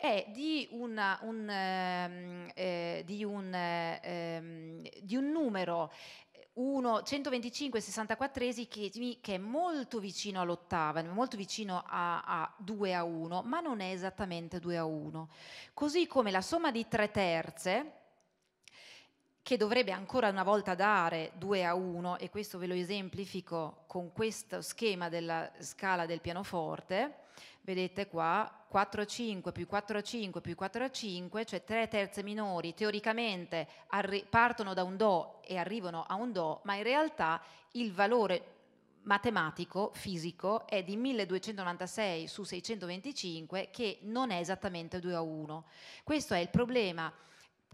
è di, una, un, ehm, eh, di, un, eh, di un numero 1, 125 64esimi che è molto vicino all'ottava, molto vicino a, a, 2 a 1, ma non è esattamente 2 a 1. Così come la somma di 3 terze, che dovrebbe ancora una volta dare 2 a 1, e questo ve lo esemplifico con questo schema della scala del pianoforte, vedete qua, 4-5 più 4-5 più 4-5, cioè tre terze minori, teoricamente arri- partono da un Do e arrivano a un Do, ma in realtà il valore matematico, fisico, è di 1296 su 625 che non è esattamente 2 a 1. Questo è il problema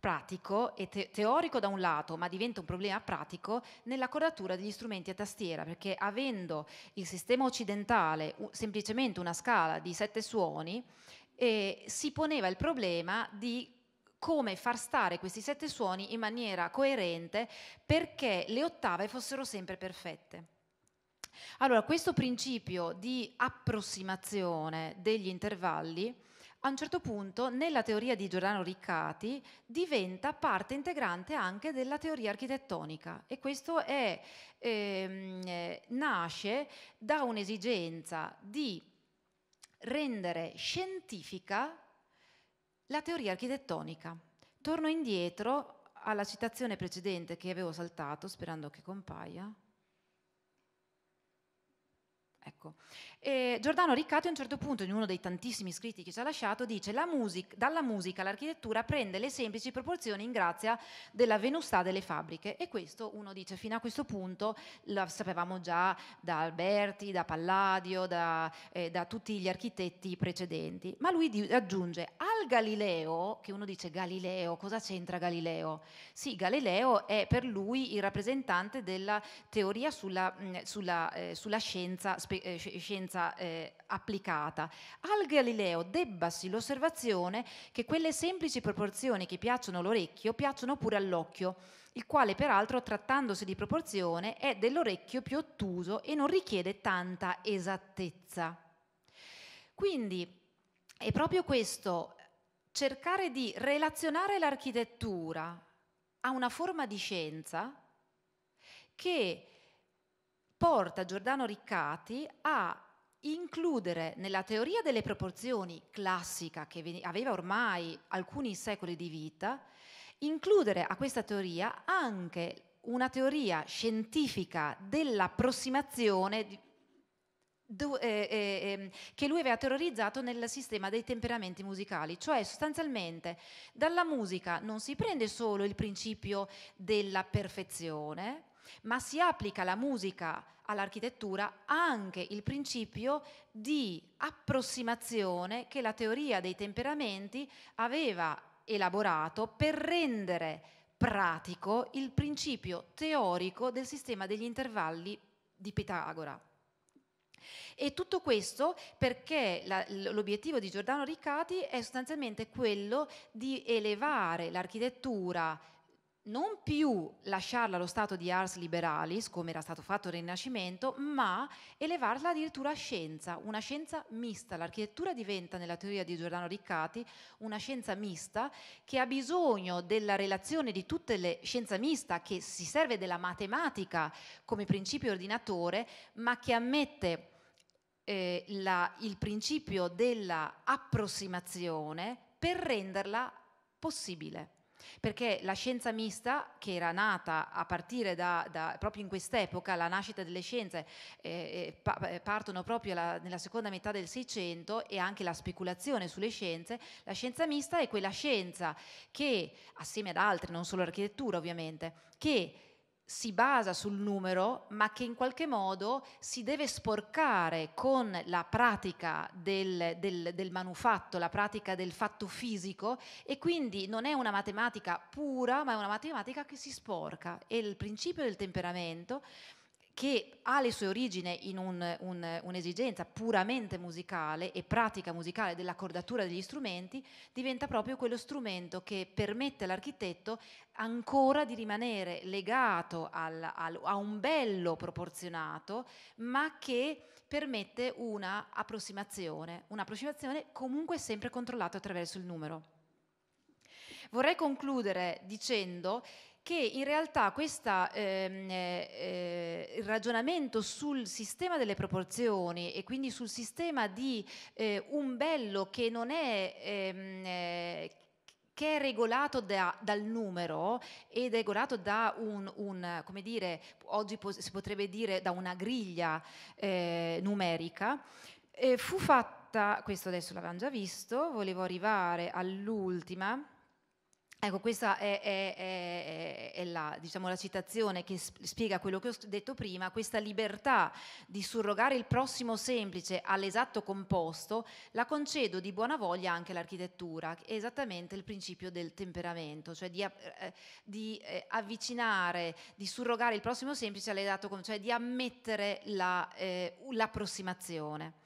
pratico e te- teorico da un lato, ma diventa un problema pratico nella codatura degli strumenti a tastiera, perché avendo il sistema occidentale u- semplicemente una scala di sette suoni, eh, si poneva il problema di come far stare questi sette suoni in maniera coerente perché le ottave fossero sempre perfette. Allora, questo principio di approssimazione degli intervalli a un certo punto nella teoria di Giordano Riccati diventa parte integrante anche della teoria architettonica e questo è, ehm, eh, nasce da un'esigenza di rendere scientifica la teoria architettonica. Torno indietro alla citazione precedente che avevo saltato sperando che compaia. Ecco. Giordano Riccato a un certo punto, in uno dei tantissimi scritti che ci ha lasciato, dice la music, dalla musica l'architettura prende le semplici proporzioni in grazia della venustà delle fabbriche e questo uno dice fino a questo punto lo sapevamo già da Alberti, da Palladio, da, eh, da tutti gli architetti precedenti, ma lui di, aggiunge al Galileo, che uno dice Galileo, cosa c'entra Galileo? Sì, Galileo è per lui il rappresentante della teoria sulla, mh, mm, sulla, eh, sulla scienza specifica eh, scienza eh, applicata, al Galileo debbasi l'osservazione che quelle semplici proporzioni che piacciono all'orecchio piacciono pure all'occhio, il quale peraltro trattandosi di proporzione è dell'orecchio più ottuso e non richiede tanta esattezza. Quindi è proprio questo, cercare di relazionare l'architettura a una forma di scienza che porta Giordano Riccati a includere nella teoria delle proporzioni classica che aveva ormai alcuni secoli di vita, includere a questa teoria anche una teoria scientifica dell'approssimazione eh, eh, ehm, che lui aveva terrorizzato nel sistema dei temperamenti musicali, cioè sostanzialmente dalla musica non si prende solo il principio della perfezione, ma si applica alla musica, all'architettura, anche il principio di approssimazione che la teoria dei temperamenti aveva elaborato per rendere pratico il principio teorico del sistema degli intervalli di Pitagora. E tutto questo perché la, l'obiettivo di Giordano Riccati è sostanzialmente quello di elevare l'architettura non più lasciarla allo stato di ars liberalis, come era stato fatto nel Rinascimento, ma elevarla addirittura a scienza, una scienza mista. L'architettura diventa, nella teoria di Giordano Riccati, una scienza mista che ha bisogno della relazione di tutte le scienze mista, che si serve della matematica come principio ordinatore, ma che ammette eh, la, il principio dell'approssimazione per renderla possibile perché la scienza mista, che era nata a partire da, da proprio in quest'epoca, la nascita delle scienze eh, eh pa- eh, partono proprio la, nella seconda metà del Seicento e anche la speculazione sulle scienze, la scienza mista è quella scienza che, assieme ad altre, non solo l'architettura ovviamente, che si basa sul numero, ma che in qualche modo si deve sporcare con la pratica del, del, del, manufatto, la pratica del fatto fisico, e quindi non è una matematica pura, ma è una matematica che si sporca. E il principio del temperamento che ha le sue origini in un, un, un'esigenza puramente musicale e pratica musicale dell'accordatura degli strumenti, diventa proprio quello strumento che permette all'architetto ancora di rimanere legato al, al, a un bello proporzionato, ma che permette una approssimazione, un'approssimazione comunque sempre controllata attraverso il numero. Vorrei concludere dicendo che in realtà questa, ehm, eh, eh, il ragionamento sul sistema delle proporzioni e quindi sul sistema di eh, un bello che non è... Ehm, eh, che è regolato da, dal numero ed è regolato da un, un come dire, oggi po- si potrebbe dire da una griglia eh, numerica, fu fatta, questo adesso l'avevamo già visto, volevo arrivare all'ultima, Ecco, questa è, è, è, è la, diciamo, la, citazione che spiega quello che ho detto prima, questa libertà di surrogare il prossimo semplice all'esatto composto, la concedo di buona voglia anche all'architettura, è esattamente il principio del temperamento, cioè di, eh, di eh, avvicinare, di surrogare il prossimo semplice all'esatto composto, cioè di ammettere la, eh, l'approssimazione.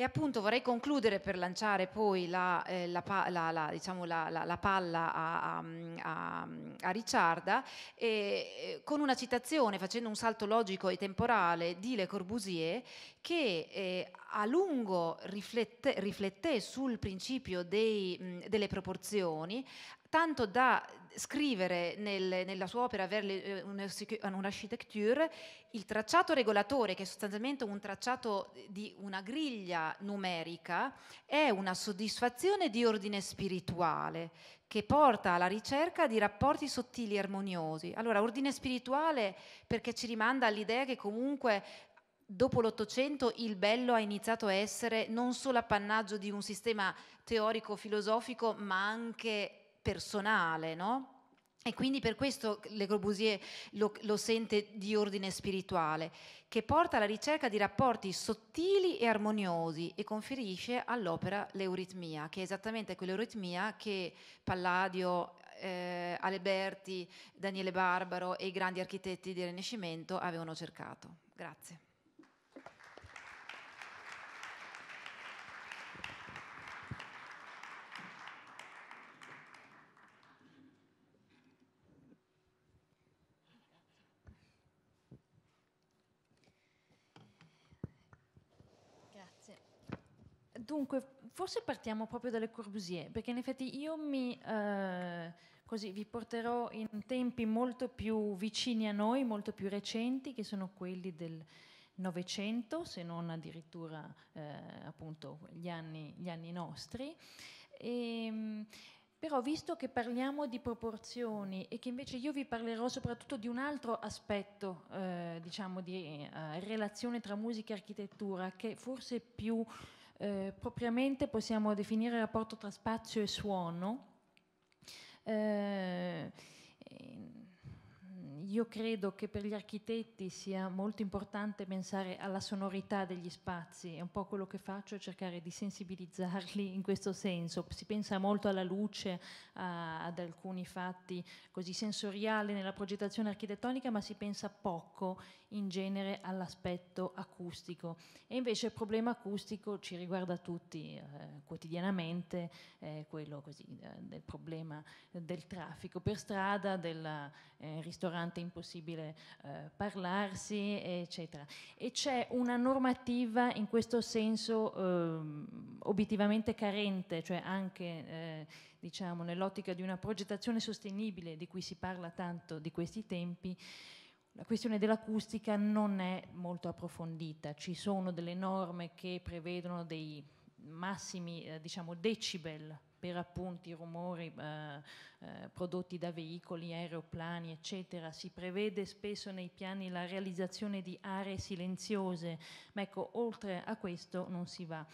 E appunto vorrei concludere per lanciare poi la, eh, la, la, diciamo la palla a, a, mm, mm, a Ricciarda eh, con una citazione, facendo un salto logico e temporale, di Le Corbusier che eh, a lungo riflette, rifletté sul principio dei, mh, mm, delle proporzioni tanto da scrivere nel, nella sua opera Verle eh, un'architecture eh, il tracciato regolatore, che è sostanzialmente un tracciato di una griglia numerica, è una soddisfazione di ordine spirituale che porta alla ricerca di rapporti sottili e armoniosi. Allora, ordine spirituale perché ci rimanda all'idea che comunque dopo l'Ottocento il bello ha iniziato a essere non solo appannaggio di un sistema teorico-filosofico, ma anche personale, no? E quindi per questo Le Corbusier lo, lo, sente di ordine spirituale, che porta alla ricerca di rapporti sottili e armoniosi e conferisce all'opera l'euritmia, che è esattamente quell'euritmia che Palladio, eh, Aleberti, Daniele Barbaro e i grandi architetti del Rinascimento avevano cercato. Grazie. Dunque, forse partiamo proprio dalle Corbusier, perché in effetti io mi, eh, così, vi porterò in tempi molto più vicini a noi, molto più recenti, che sono quelli del Novecento, se non addirittura eh, appunto gli anni, gli anni nostri. E, ehm, però visto che parliamo di proporzioni e che invece io vi parlerò soprattutto di un altro aspetto, eh, diciamo, di eh, relazione tra musica e architettura, che forse è più eh, propriamente possiamo definire il rapporto tra spazio e suono. Eh, io credo che per gli architetti sia molto importante pensare alla sonorità degli spazi, è un po' quello che faccio, cercare di sensibilizzarli in questo senso. Si pensa molto alla luce, a, ad alcuni fatti così sensoriali nella progettazione architettonica, ma si pensa poco in genere all'aspetto acustico. E invece il problema acustico ci riguarda tutti eh, quotidianamente, eh, quello così, eh, del problema del traffico per strada, del eh, ristorante state, impossibile eh, parlarsi, eccetera. E c'è una normativa in questo senso ehm, obiettivamente carente, cioè anche eh, diciamo, nell'ottica di una progettazione sostenibile di cui si parla tanto di questi tempi, la questione dell'acustica non è molto approfondita, ci sono delle norme che prevedono dei massimi eh, diciamo, decibel per appunti rumori eh, eh, prodotti da veicoli, aeroplani, eccetera. Si prevede spesso nei piani la realizzazione di aree silenziose, ma ecco, oltre a questo non si va.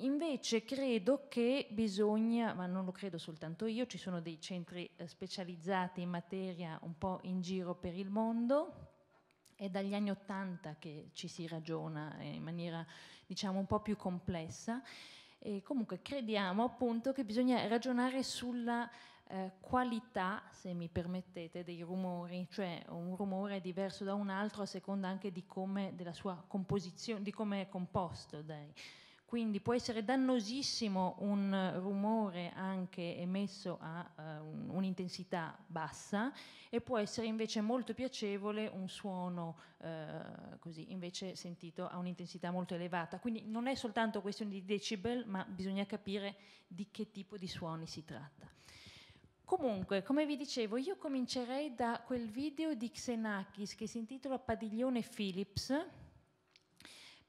Invece credo che bisogna, ma non lo credo soltanto io, ci sono dei centri eh, specializzati in materia un po' in giro per il mondo, è dagli anni Ottanta che ci si ragiona eh, in maniera diciamo un po' più complessa e comunque crediamo appunto che bisogna ragionare sulla eh, qualità, se mi permettete, dei rumori, cioè un rumore diverso da un altro a seconda anche di come, della sua composizione, di come è composto dai, quindi può essere dannosissimo un rumore anche emesso a uh, un'intensità bassa e può essere invece molto piacevole un suono uh, così invece sentito a un'intensità molto elevata. Quindi non è soltanto questione di decibel, ma bisogna capire di che tipo di suoni si tratta. Comunque, come vi dicevo, io comincerei da quel video di Xenakis che si intitola Padiglione Philips,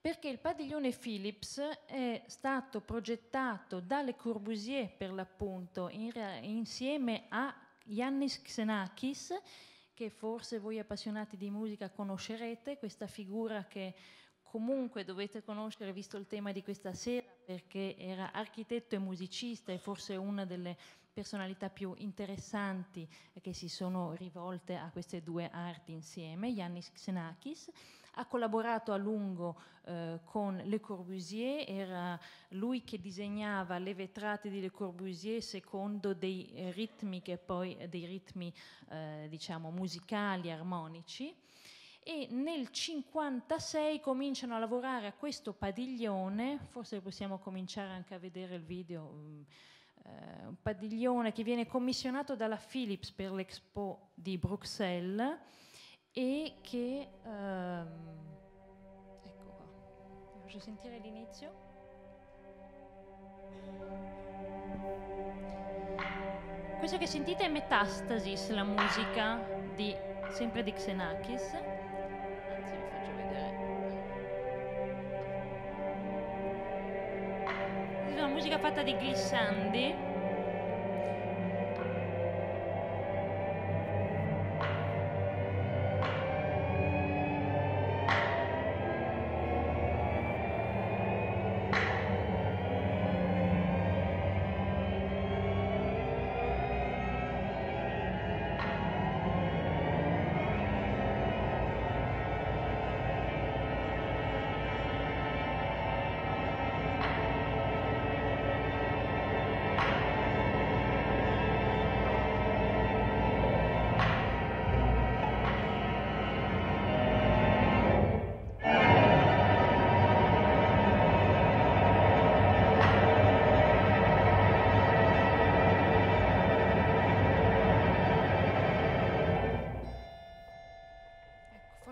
perché il padiglione Philips è stato progettato dalle Le Corbusier per l'appunto in insieme a Yannis Xenakis che forse voi appassionati di musica conoscerete, questa figura che comunque dovete conoscere visto il tema di questa sera perché era architetto e musicista e forse una delle personalità più interessanti che si sono rivolte a queste due arti insieme, Yannis Xenakis ha collaborato a lungo eh, con Le Corbusier, era lui che disegnava le vetrate di Le Corbusier secondo dei ritmi che poi eh, dei ritmi eh, diciamo musicali, armonici e nel 1956 cominciano a lavorare a questo padiglione, forse possiamo cominciare anche a vedere il video, mm, eh, un padiglione che viene commissionato dalla Philips per l'Expo di Bruxelles e che... Um, ecco qua, vi faccio sentire l'inizio. Questo che sentite è Metastasis, la musica di, sempre di Xenakis. Anzi, vi faccio vedere. Questa è una musica fatta di glissandi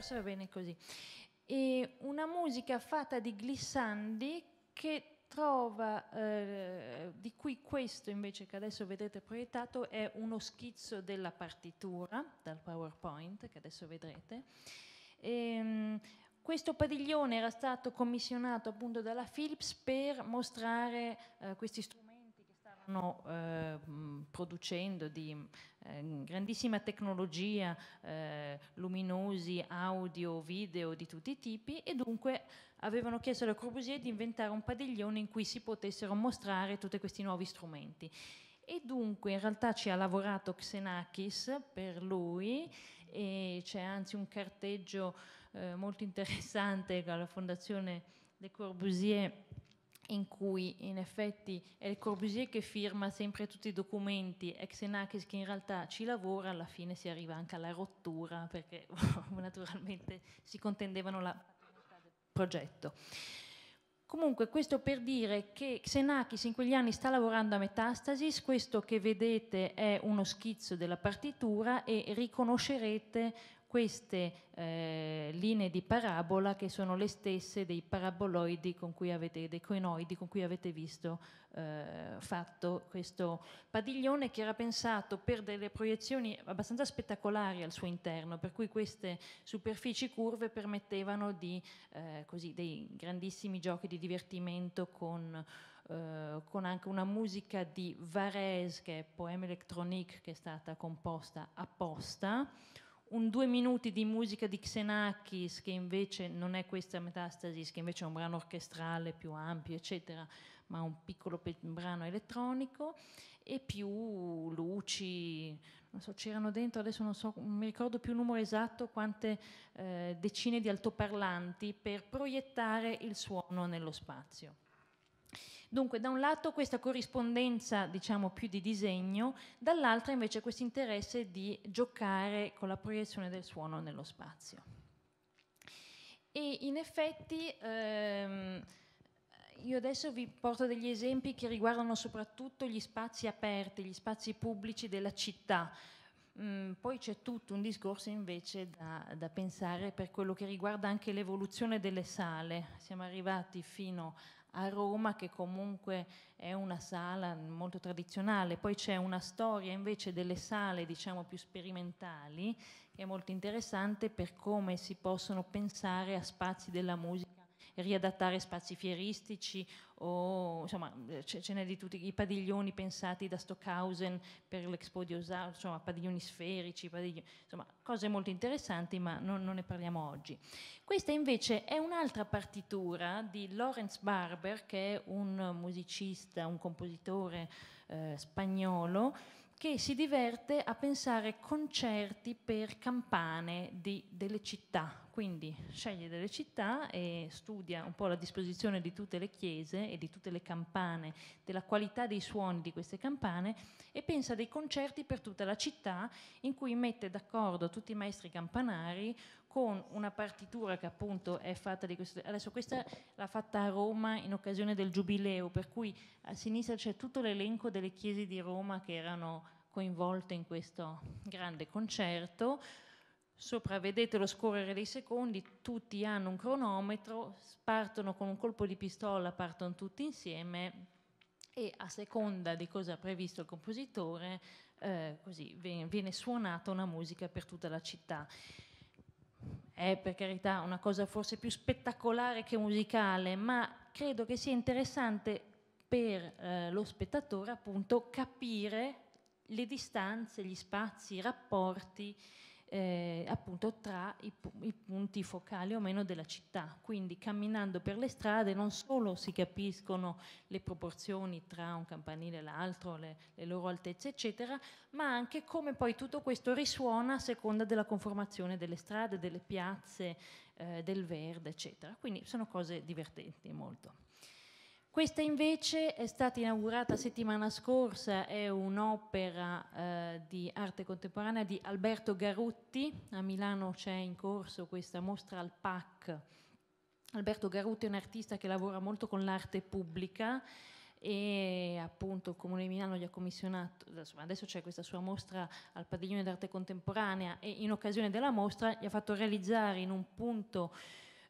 diversa, va bene così. E una musica fatta di glissandi che trova, eh, di cui questo invece che adesso vedete proiettato è uno schizzo della partitura dal PowerPoint che adesso vedrete. E, ehm, questo padiglione era stato commissionato appunto dalla Philips per mostrare eh, questi strumenti stanno eh, producendo di eh, grandissima tecnologia, eh, luminosi, audio, video di tutti i tipi e dunque avevano chiesto alla Corbusier di inventare un padiglione in cui si potessero mostrare tutti questi nuovi strumenti. E dunque in realtà ci ha lavorato Xenakis per lui e c'è anzi un carteggio eh, molto interessante alla Fondazione Le Corbusier in cui in effetti è il Corbusier che firma sempre tutti i documenti, Xenakis che in realtà ci lavora, alla fine si arriva anche alla rottura perché naturalmente si contendevano la progetto. Comunque questo per dire che Xenakis in quegli anni sta lavorando a Metastasis, questo che vedete è uno schizzo della partitura e riconoscerete queste eh, linee di parabola che sono le stesse dei paraboloidi con cui avete, dei coinoidi con cui avete visto eh, fatto questo padiglione che era pensato per delle proiezioni abbastanza spettacolari al suo interno, per cui queste superfici curve permettevano di, eh, così, dei grandissimi giochi di divertimento con... Uh, con anche una musica di Varese, che è Poème électronique, che è stata composta apposta, un due minuti di musica di Xenakis, che invece non è questa Metastasis, che invece è un brano orchestrale più ampio, eccetera, ma un piccolo pe- un brano elettronico, e più luci, non so, c'erano dentro, adesso non so, non mi ricordo più il numero esatto, quante eh, decine di altoparlanti per proiettare il suono nello spazio. Dunque, da un lato questa corrispondenza, diciamo, più di disegno, dall'altra invece questo interesse di giocare con la proiezione del suono nello spazio. E in effetti ehm, io adesso vi porto degli esempi che riguardano soprattutto gli spazi aperti, gli spazi pubblici della città. Mm, poi c'è tutto un discorso invece da, da, pensare per quello che riguarda anche l'evoluzione delle sale. Siamo arrivati fino a Roma, che comunque è una sala molto tradizionale. Poi c'è una storia invece delle sale, diciamo, più sperimentali, che è molto interessante per come si possono pensare a spazi della musica riadattare spazi fieristici o insomma eh, ce, ce n'è di tutti i padiglioni pensati da Stockhausen per l'Expo di Osau, insomma padiglioni sferici, padiglioni, insomma cose molto interessanti ma non, non ne parliamo oggi. Questa invece è un'altra partitura di Lawrence Barber che è un musicista, un compositore eh, spagnolo che si diverte a pensare concerti per campane di, delle città quindi sceglie delle città e studia un po' la disposizione di tutte le chiese e di tutte le campane, della qualità dei suoni di queste campane e pensa a dei concerti per tutta la città in cui mette d'accordo tutti i maestri campanari con una partitura che appunto è fatta di questo. Adesso questa l'ha fatta a Roma in occasione del Giubileo, per cui a sinistra c'è tutto l'elenco delle chiese di Roma che erano coinvolte in questo grande concerto Sopra vedete lo scorrere dei secondi, tutti hanno un cronometro, partono con un colpo di pistola, partono tutti insieme e a seconda di cosa ha previsto il compositore, eh, così viene, suonata una musica per tutta la città. È per carità una cosa forse più spettacolare che musicale, ma credo che sia interessante per eh, lo spettatore appunto capire le distanze, gli spazi, i rapporti eh, appunto tra i, i, punti focali o meno della città. Quindi camminando per le strade non solo si capiscono le proporzioni tra un campanile e l'altro, le, le loro altezze, eccetera, ma anche come poi tutto questo risuona a seconda della conformazione delle strade, delle piazze, eh, del verde, eccetera. Quindi sono cose divertenti molto. Questa invece è stata inaugurata settimana scorsa, è un'opera eh, di arte contemporanea di Alberto Garutti, a Milano c'è in corso questa mostra al PAC. Alberto Garutti è un artista che lavora molto con l'arte pubblica e appunto il Comune di Milano gli ha commissionato, insomma adesso c'è questa sua mostra al Padiglione d'arte contemporanea e in occasione della mostra gli ha fatto realizzare in un punto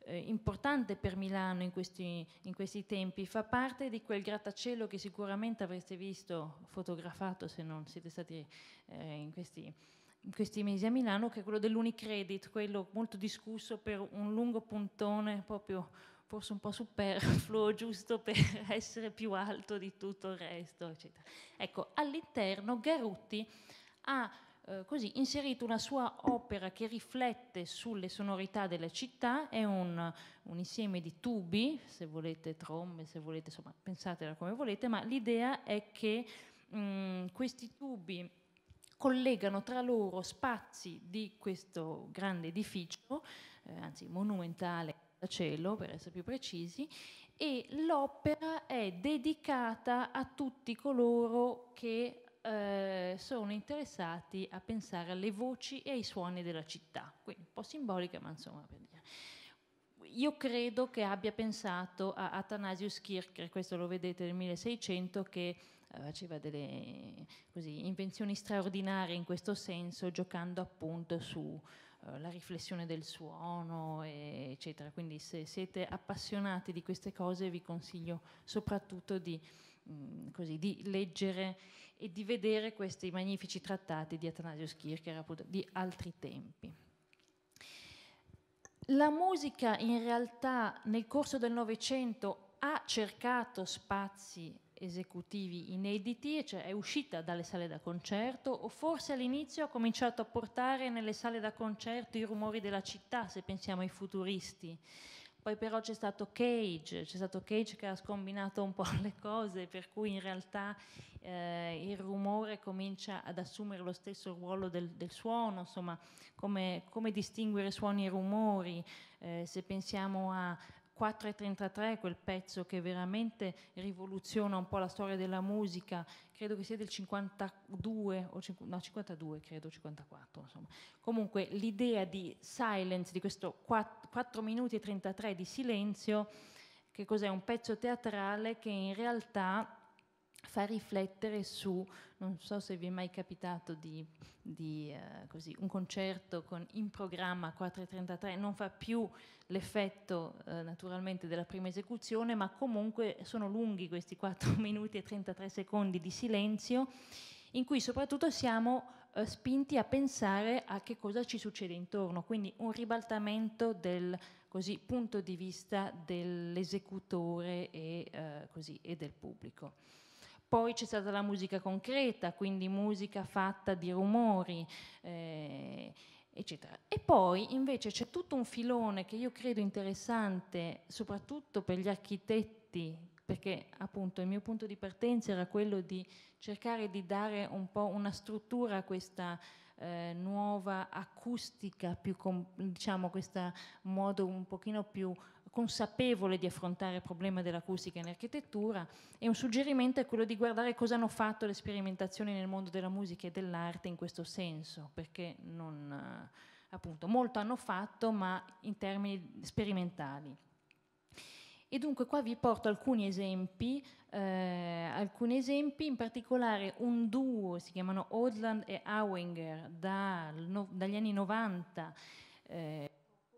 eh, importante per Milano in questi, in questi, tempi, fa parte di quel grattacielo che sicuramente avreste visto fotografato se non siete stati eh, in, questi, in questi mesi a Milano, che è quello dell'Unicredit, quello molto discusso per un lungo puntone proprio forse un po' superfluo, giusto per essere più alto di tutto il resto, eccetera. Ecco, all'interno Garutti ha eh, così inserito una sua opera che riflette sulle sonorità della città, è un, un insieme di tubi, se volete trombe, se volete, insomma, pensatela come volete, ma l'idea è che mh, mm, questi tubi collegano tra loro spazi di questo grande edificio, eh, anzi monumentale da cielo per essere più precisi, e l'opera è dedicata a tutti coloro che eh, sono interessati a pensare alle voci e ai suoni della città, quindi un po' simbolica, ma insomma. Io credo che abbia pensato a Athanasius Kircher, questo lo vedete nel 1600, che eh, faceva delle così, invenzioni straordinarie in questo senso, giocando appunto sulla eh, uh, riflessione del suono, e, eccetera. Quindi se siete appassionati di queste cose vi consiglio soprattutto di Mm, così, di leggere e di vedere questi magnifici trattati di Athanasius Kircher, di altri tempi. La musica in realtà nel corso del Novecento ha cercato spazi esecutivi inediti, cioè è uscita dalle sale da concerto o forse all'inizio ha cominciato a portare nelle sale da concerto i rumori della città, se pensiamo ai futuristi, poi però c'è stato Cage, c'è stato Cage che ha scombinato un po' le cose, per cui in realtà eh, il rumore comincia ad assumere lo stesso ruolo del, del suono, insomma come, come, distinguere suoni e rumori, eh, se pensiamo a 4.33 è quel pezzo che veramente rivoluziona un po' la storia della musica, credo che sia del 52, o no 52 credo, 54 insomma. Comunque l'idea di silence, di questo 4, 4 minuti e 33 di silenzio, che cos'è? Un pezzo teatrale che in realtà fa riflettere su, non so se vi è mai capitato di, di eh, così, un concerto con in programma 4.33, non fa più l'effetto eh, naturalmente della prima esecuzione, ma comunque sono lunghi questi 4 minuti e 33 secondi di silenzio in cui soprattutto siamo eh, spinti a pensare a che cosa ci succede intorno, quindi un ribaltamento del così, punto di vista dell'esecutore e, eh, così, e del pubblico. Poi c'è stata la musica concreta, quindi musica fatta di rumori, eh, eccetera. E poi invece c'è tutto un filone che io credo interessante, soprattutto per gli architetti, perché appunto il mio punto di partenza era quello di cercare di dare un po' una struttura a questa eh, nuova acustica, più com- diciamo questo modo un pochino più consapevole di affrontare il problema dell'acustica in architettura e un suggerimento è quello di guardare cosa hanno fatto le sperimentazioni nel mondo della musica e dell'arte in questo senso, perché non, eh, appunto, molto hanno fatto ma in termini sperimentali. E dunque qua vi porto alcuni esempi, eh, alcuni esempi, in particolare un duo, si chiamano Odland e Auinger, da, no, dagli anni 90. Eh,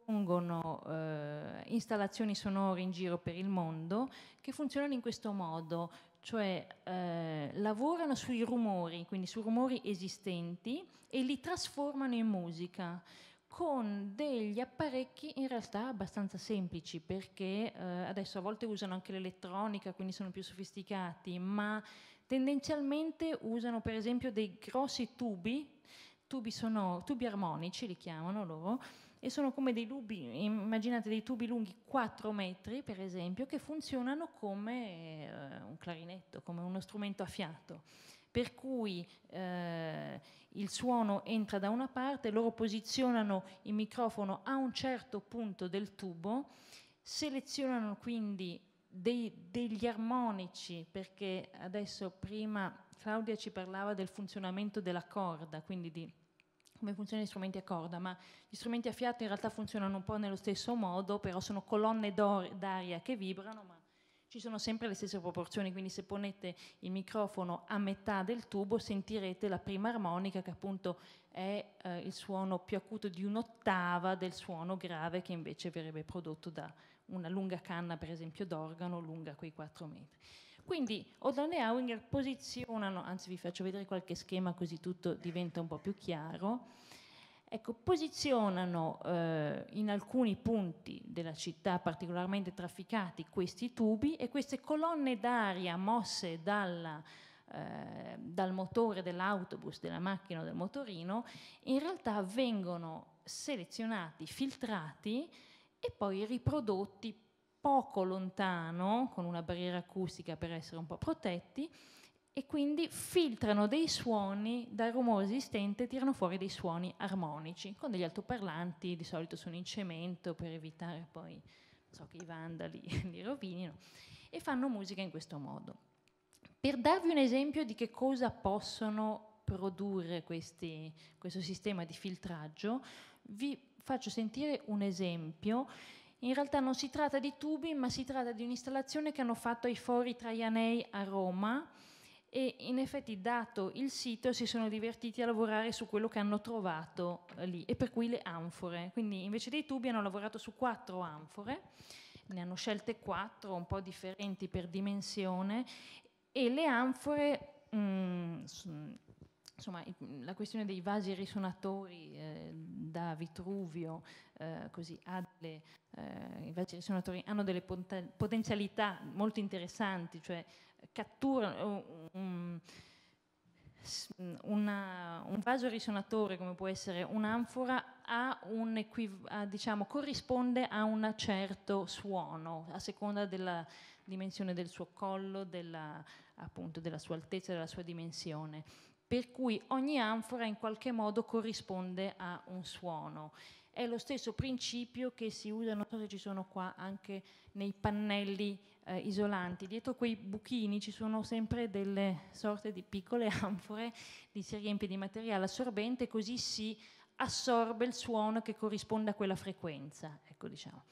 propongono eh, installazioni sonore in giro per il mondo che funzionano in questo modo, cioè eh, lavorano sui rumori, quindi su rumori esistenti e li trasformano in musica con degli apparecchi in realtà abbastanza semplici perché eh, adesso a volte usano anche l'elettronica, quindi sono più sofisticati, ma tendenzialmente usano per esempio dei grossi tubi, tubi, sonori, tubi armonici li chiamano loro, e sono come dei tubi, immaginate dei tubi lunghi 4 metri per esempio, che funzionano come eh, un clarinetto, come uno strumento a fiato per cui eh, il suono entra da una parte, loro posizionano il microfono a un certo punto del tubo, selezionano quindi dei, degli armonici, perché adesso prima Claudia ci parlava del funzionamento della corda, quindi di come funzionano gli strumenti a corda, ma gli strumenti a fiato in realtà funzionano un po' nello stesso modo, però sono colonne d'aria che vibrano, ma ci sono sempre le stesse proporzioni, quindi se ponete il microfono a metà del tubo sentirete la prima armonica che appunto è eh, il suono più acuto di un'ottava del suono grave che invece verrebbe prodotto da una lunga canna per esempio d'organo lunga quei 4 metri. Quindi Odon e Auinger posizionano, anzi vi faccio vedere qualche schema così tutto diventa un po' più chiaro, ecco, posizionano eh, in alcuni punti della città particolarmente trafficati questi tubi e queste colonne d'aria mosse dalla, eh, dal motore dell'autobus, della macchina o del motorino, in realtà vengono selezionati, filtrati e poi riprodotti poco lontano, con una barriera acustica per essere un po' protetti, e quindi filtrano dei suoni dal rumore esistente, tirano fuori dei suoni armonici, con degli altoparlanti, di solito sono in cemento per evitare poi so che i vandali li rovinino, e fanno musica in questo modo. Per darvi un esempio di che cosa possono produrre questi, questo sistema di filtraggio, vi faccio sentire un esempio in realtà non si tratta di tubi, ma si tratta di un'installazione che hanno fatto ai fori traianei a Roma e in effetti dato il sito si sono divertiti a lavorare su quello che hanno trovato eh, lì e per cui le anfore. Quindi invece dei tubi hanno lavorato su quattro anfore, ne hanno scelte quattro un po' differenti per dimensione e le anfore mh, mm, insomma, la questione dei vasi risonatori eh, da Vitruvio eh, così, delle, eh, i vasi risonatori hanno delle potenzialità molto interessanti, cioè catturano eh, un, una, un vaso risonatore come può essere un'anfora ha un a, diciamo, corrisponde a un certo suono a seconda della dimensione del suo collo, della, appunto, della sua altezza, della sua dimensione per cui ogni anfora in qualche modo corrisponde a un suono. È lo stesso principio che si usa, non so se ci sono qua anche nei pannelli eh, isolanti, dietro quei buchini ci sono sempre delle sorte di piccole anfore di si riempie di materiale assorbente, così si assorbe il suono che corrisponde a quella frequenza. Ecco, diciamo.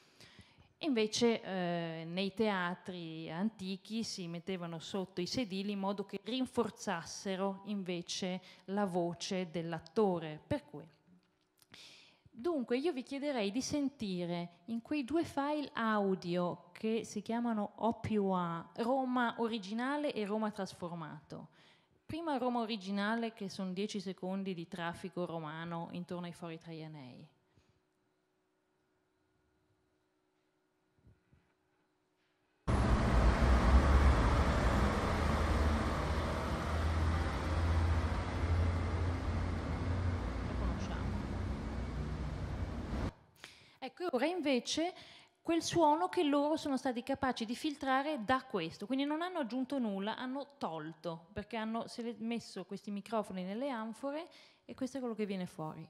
Invece eh, nei teatri antichi si mettevano sotto i sedili in modo che rinforzassero invece la voce dell'attore. Dunque io vi chiederei di sentire in quei due file audio che si chiamano OPUA, Roma originale e Roma trasformato. Prima Roma originale che sono 10 secondi di traffico romano intorno ai fori traianei Ecco, ora invece quel suono che loro sono stati capaci di filtrare da questo, quindi non hanno aggiunto nulla, hanno tolto, perché hanno messo questi microfoni nelle anfore e questo è quello che viene fuori.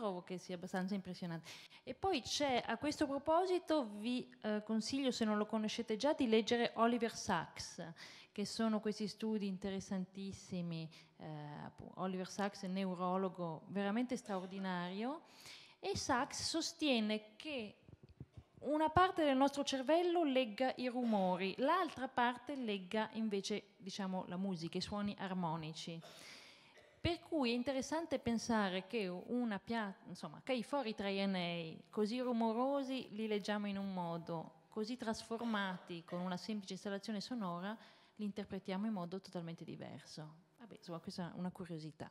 trovo che sia abbastanza impressionante. E poi c'è, a questo proposito, vi eh, consiglio, se non lo conoscete già, di leggere Oliver Sacks, che sono questi studi interessantissimi, eh, Oliver Sacks è un neurologo veramente straordinario, e Sacks sostiene che una parte del nostro cervello legga i rumori, l'altra parte legga invece diciamo, la musica, i suoni armonici. Per cui è interessante pensare che, una pia- insomma, che i fori tra na così rumorosi, li leggiamo in un modo, così trasformati con una semplice installazione sonora, li interpretiamo in modo totalmente diverso. Vabbè, insomma, questa è una curiosità.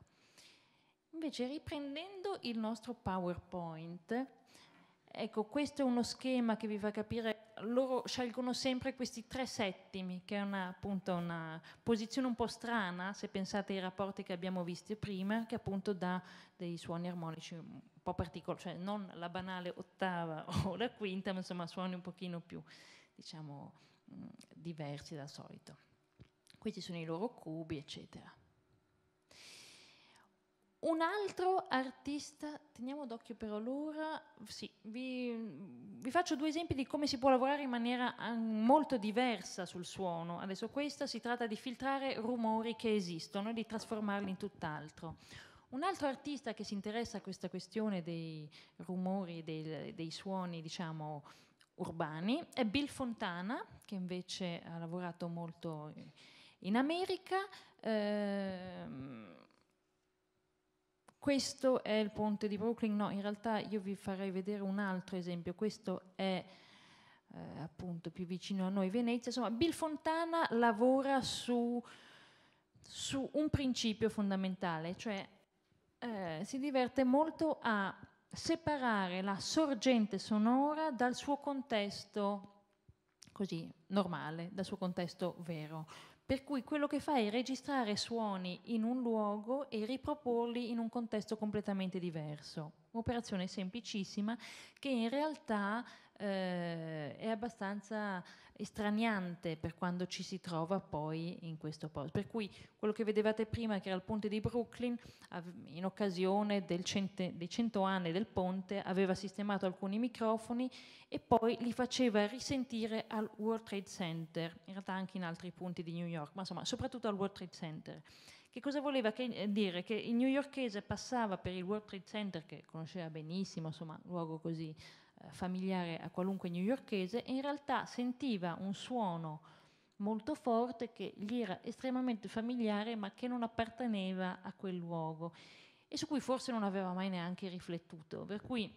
Invece, riprendendo il nostro PowerPoint, Ecco, questo è uno schema che vi fa capire, loro scelgono sempre questi tre settimi, che è una, appunto una posizione un po' strana, se pensate ai rapporti che abbiamo visto prima, che appunto dà dei suoni armonici un po' particolari, cioè non la banale ottava o la quinta, ma insomma suoni un pochino più, diciamo, mh, mm, diversi dal solito. Questi sono i loro cubi, eccetera. Un altro artista, teniamo d'occhio però l'ora, sì, vi, vi, faccio due esempi di come si può lavorare in maniera ehm, molto diversa sul suono. Adesso questa si tratta di filtrare rumori che esistono e di trasformarli in tutt'altro. Un altro artista che si interessa a questa questione dei rumori, dei, dei suoni, diciamo, urbani è Bill Fontana, che invece ha lavorato molto in America. Ehm, questo è il ponte di Brooklyn, no, in realtà io vi farei vedere un altro esempio, questo è eh, appunto più vicino a noi, Venezia, insomma Bill Fontana lavora su, su un principio fondamentale, cioè eh, si diverte molto a separare la sorgente sonora dal suo contesto così normale, dal suo contesto vero per cui quello che fa è registrare suoni in un luogo e riproporli in un contesto completamente diverso. Un'operazione semplicissima che in realtà eh, è abbastanza estraniante per quando ci si trova poi in questo posto. Per cui quello che vedevate prima, che era il ponte di Brooklyn, in occasione cente, dei cento anni del ponte, aveva sistemato alcuni microfoni e poi li faceva risentire al World Trade Center, in realtà anche in altri punti di New York, ma insomma soprattutto al World Trade Center. Che cosa voleva che, eh, dire? Che il newyorkese passava per il World Trade Center, che conosceva benissimo, insomma, un luogo così eh, familiare a qualunque newyorkese in realtà sentiva un suono molto forte che gli era estremamente familiare ma che non apparteneva a quel luogo e su cui forse non aveva mai neanche riflettuto. Per cui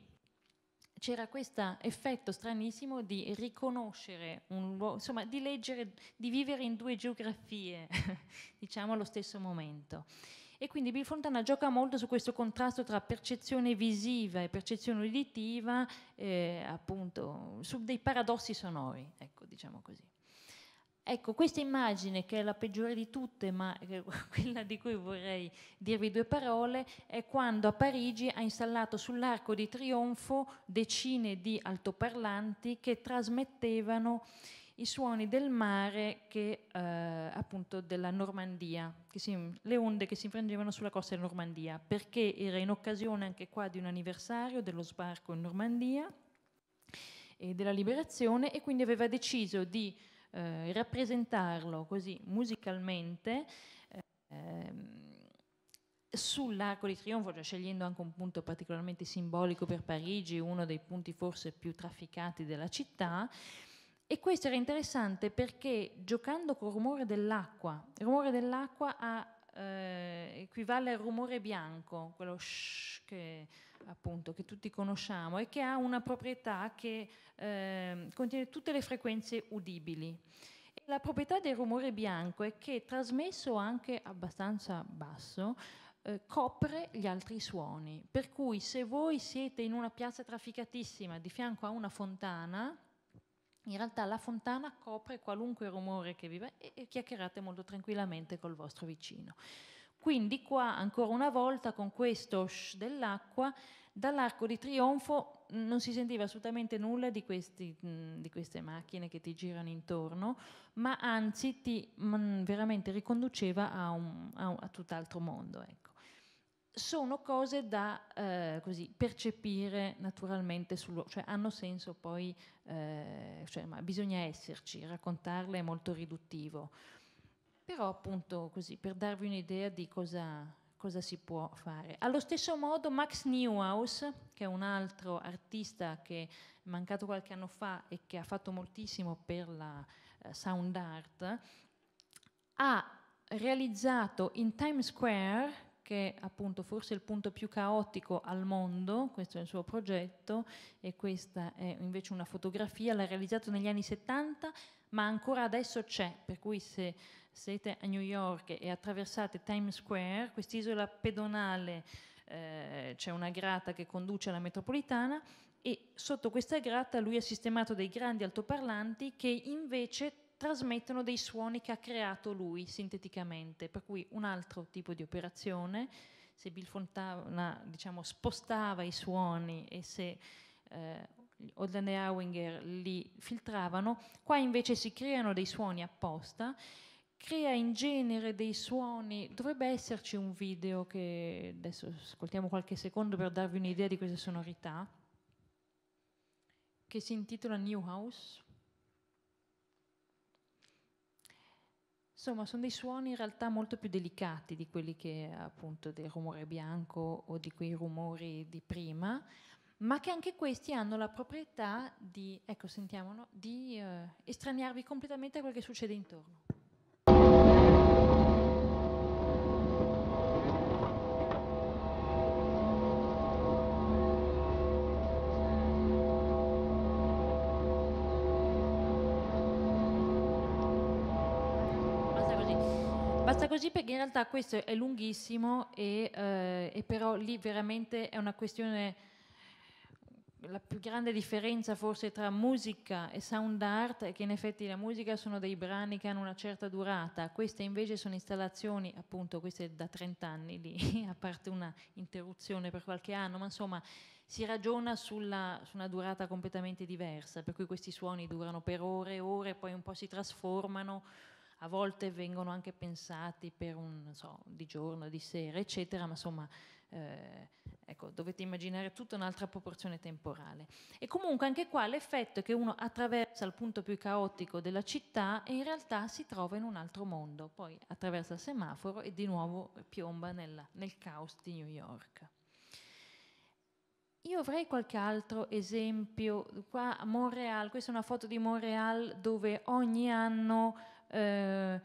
c'era questo effetto stranissimo di riconoscere un luogo, insomma di leggere, di vivere in due geografie, diciamo allo stesso momento. E quindi Bill Fontana gioca molto su questo contrasto tra percezione visiva e percezione uditiva, eh, appunto, su dei paradossi sonori, ecco, diciamo così. Ecco, questa immagine, che è la peggiore di tutte, ma quella di cui vorrei dirvi due parole, è quando a Parigi ha installato sull'Arco di Trionfo decine di altoparlanti che trasmettevano i suoni del mare che, eh, appunto della Normandia, si, le onde che si infrangevano sulla costa della Normandia, perché era in occasione anche qua di un anniversario dello sbarco in Normandia e della liberazione e quindi aveva deciso di eh, rappresentarlo così musicalmente. Eh, sull'arco di trionfo, cioè scegliendo anche un punto particolarmente simbolico per Parigi, uno dei punti forse più trafficati della città, e questo era interessante perché giocando col rumore dell'acqua, il rumore dell'acqua ha, eh, equivale al rumore bianco, quello shh che, appunto, che tutti conosciamo e che ha una proprietà che eh, contiene tutte le frequenze udibili. la proprietà del rumore bianco è che trasmesso anche abbastanza basso, eh, copre gli altri suoni. Per cui se voi siete in una piazza trafficatissima di fianco a una fontana, in realtà la fontana copre qualunque rumore che vi e, e chiacchierate molto tranquillamente col vostro vicino. Quindi qua ancora una volta con questo shh dell'acqua dall'arco di trionfo non si sentiva assolutamente nulla di, questi, di, queste macchine che ti girano intorno, ma anzi ti mh, veramente riconduceva a, un, a, un, a tutt'altro mondo. Ecco sono cose da eh, così, percepire naturalmente, sul, cioè hanno senso poi, eh, cioè, ma bisogna esserci, raccontarle è molto riduttivo. Però appunto così, per darvi un'idea di cosa, cosa si può fare. Allo stesso modo Max Newhouse, che è un altro artista che è mancato qualche anno fa e che ha fatto moltissimo per la eh, sound art, ha realizzato in Times Square che è appunto forse il punto più caotico al mondo, questo è il suo progetto e questa è invece una fotografia, l'ha realizzato negli anni 70 ma ancora adesso c'è, per cui se siete a New York e attraversate Times Square, quest'isola pedonale eh, c'è una grata che conduce alla metropolitana e sotto questa grata lui ha sistemato dei grandi altoparlanti che invece trasmettono dei suoni che ha creato lui sinteticamente, per cui un altro tipo di operazione, se Bill Fontana diciamo, spostava i suoni e se eh, Olden e Howinger li filtravano, qua invece si creano dei suoni apposta, crea in genere dei suoni, dovrebbe esserci un video che adesso ascoltiamo qualche secondo per darvi un'idea di queste sonorità, che si intitola New House. Insomma, sono dei suoni in realtà molto più delicati di quelli che appunto del rumore bianco o di quei rumori di prima, ma che anche questi hanno la proprietà di, ecco, sentiamolo, di eh, estraniarvi completamente a quello che succede intorno. così perché in realtà questo è lunghissimo e, eh, e però lì veramente è una questione, la più grande differenza forse tra musica e sound art è che in effetti la musica sono dei brani che hanno una certa durata, queste invece sono installazioni, appunto queste da 30 anni lì, a parte una interruzione per qualche anno, ma insomma si ragiona sulla, su una durata completamente diversa, per cui questi suoni durano per ore e ore, poi un po' si trasformano a volte vengono anche pensati per un, so, di giorno, di sera, eccetera, ma insomma, eh, ecco, dovete immaginare tutta un'altra proporzione temporale. E comunque anche qua l'effetto è che uno attraversa il punto più caotico della città e in realtà si trova in un altro mondo, poi attraversa il semaforo e di nuovo piomba nella, nel caos di New York. Io avrei qualche altro esempio, qua a Montreal, questa è una foto di Montreal dove ogni anno eh,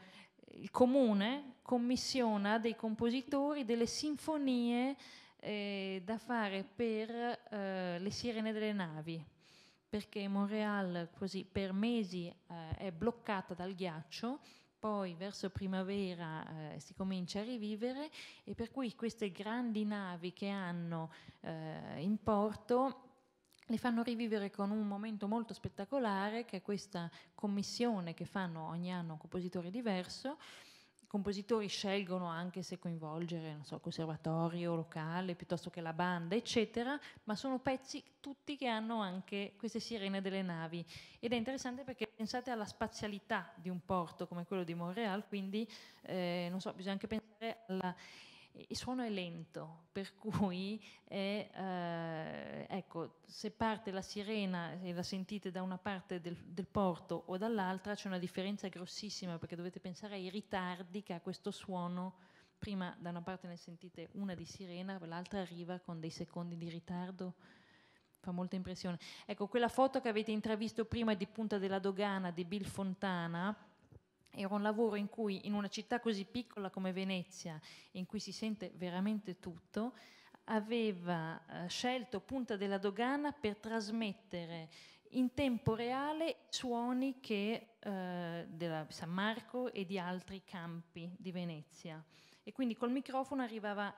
il comune commissiona dei compositori delle sinfonie eh, da fare per eh, le sirene delle navi, perché Montreal così per mesi eh, è bloccata dal ghiaccio poi verso primavera eh, si comincia a rivivere e per cui queste grandi navi che hanno eh, in porto le fanno rivivere con un momento molto spettacolare che è questa commissione che fanno ogni anno un compositore diverso. I compositori scelgono anche se coinvolgere, non so, conservatorio locale piuttosto che la banda, eccetera, ma sono pezzi tutti che hanno anche queste sirene delle navi. Ed è interessante perché pensate alla spazialità di un porto come quello di Montreal, quindi eh, non so, bisogna anche pensare alla il suono è lento, per cui è, eh, ecco, se parte la sirena e la sentite da una parte del, del porto o dall'altra c'è una differenza grossissima perché dovete pensare ai ritardi che ha questo suono. Prima da una parte ne sentite una di sirena, l'altra arriva con dei secondi di ritardo fa molta impressione. Ecco, quella foto che avete intravisto prima di Punta della Dogana di Bill Fontana, era un lavoro in cui in una città così piccola come Venezia, in cui si sente veramente tutto, aveva eh, scelto Punta della Dogana per trasmettere in tempo reale suoni che, eh, della San Marco e di altri campi di Venezia. E quindi col microfono arrivava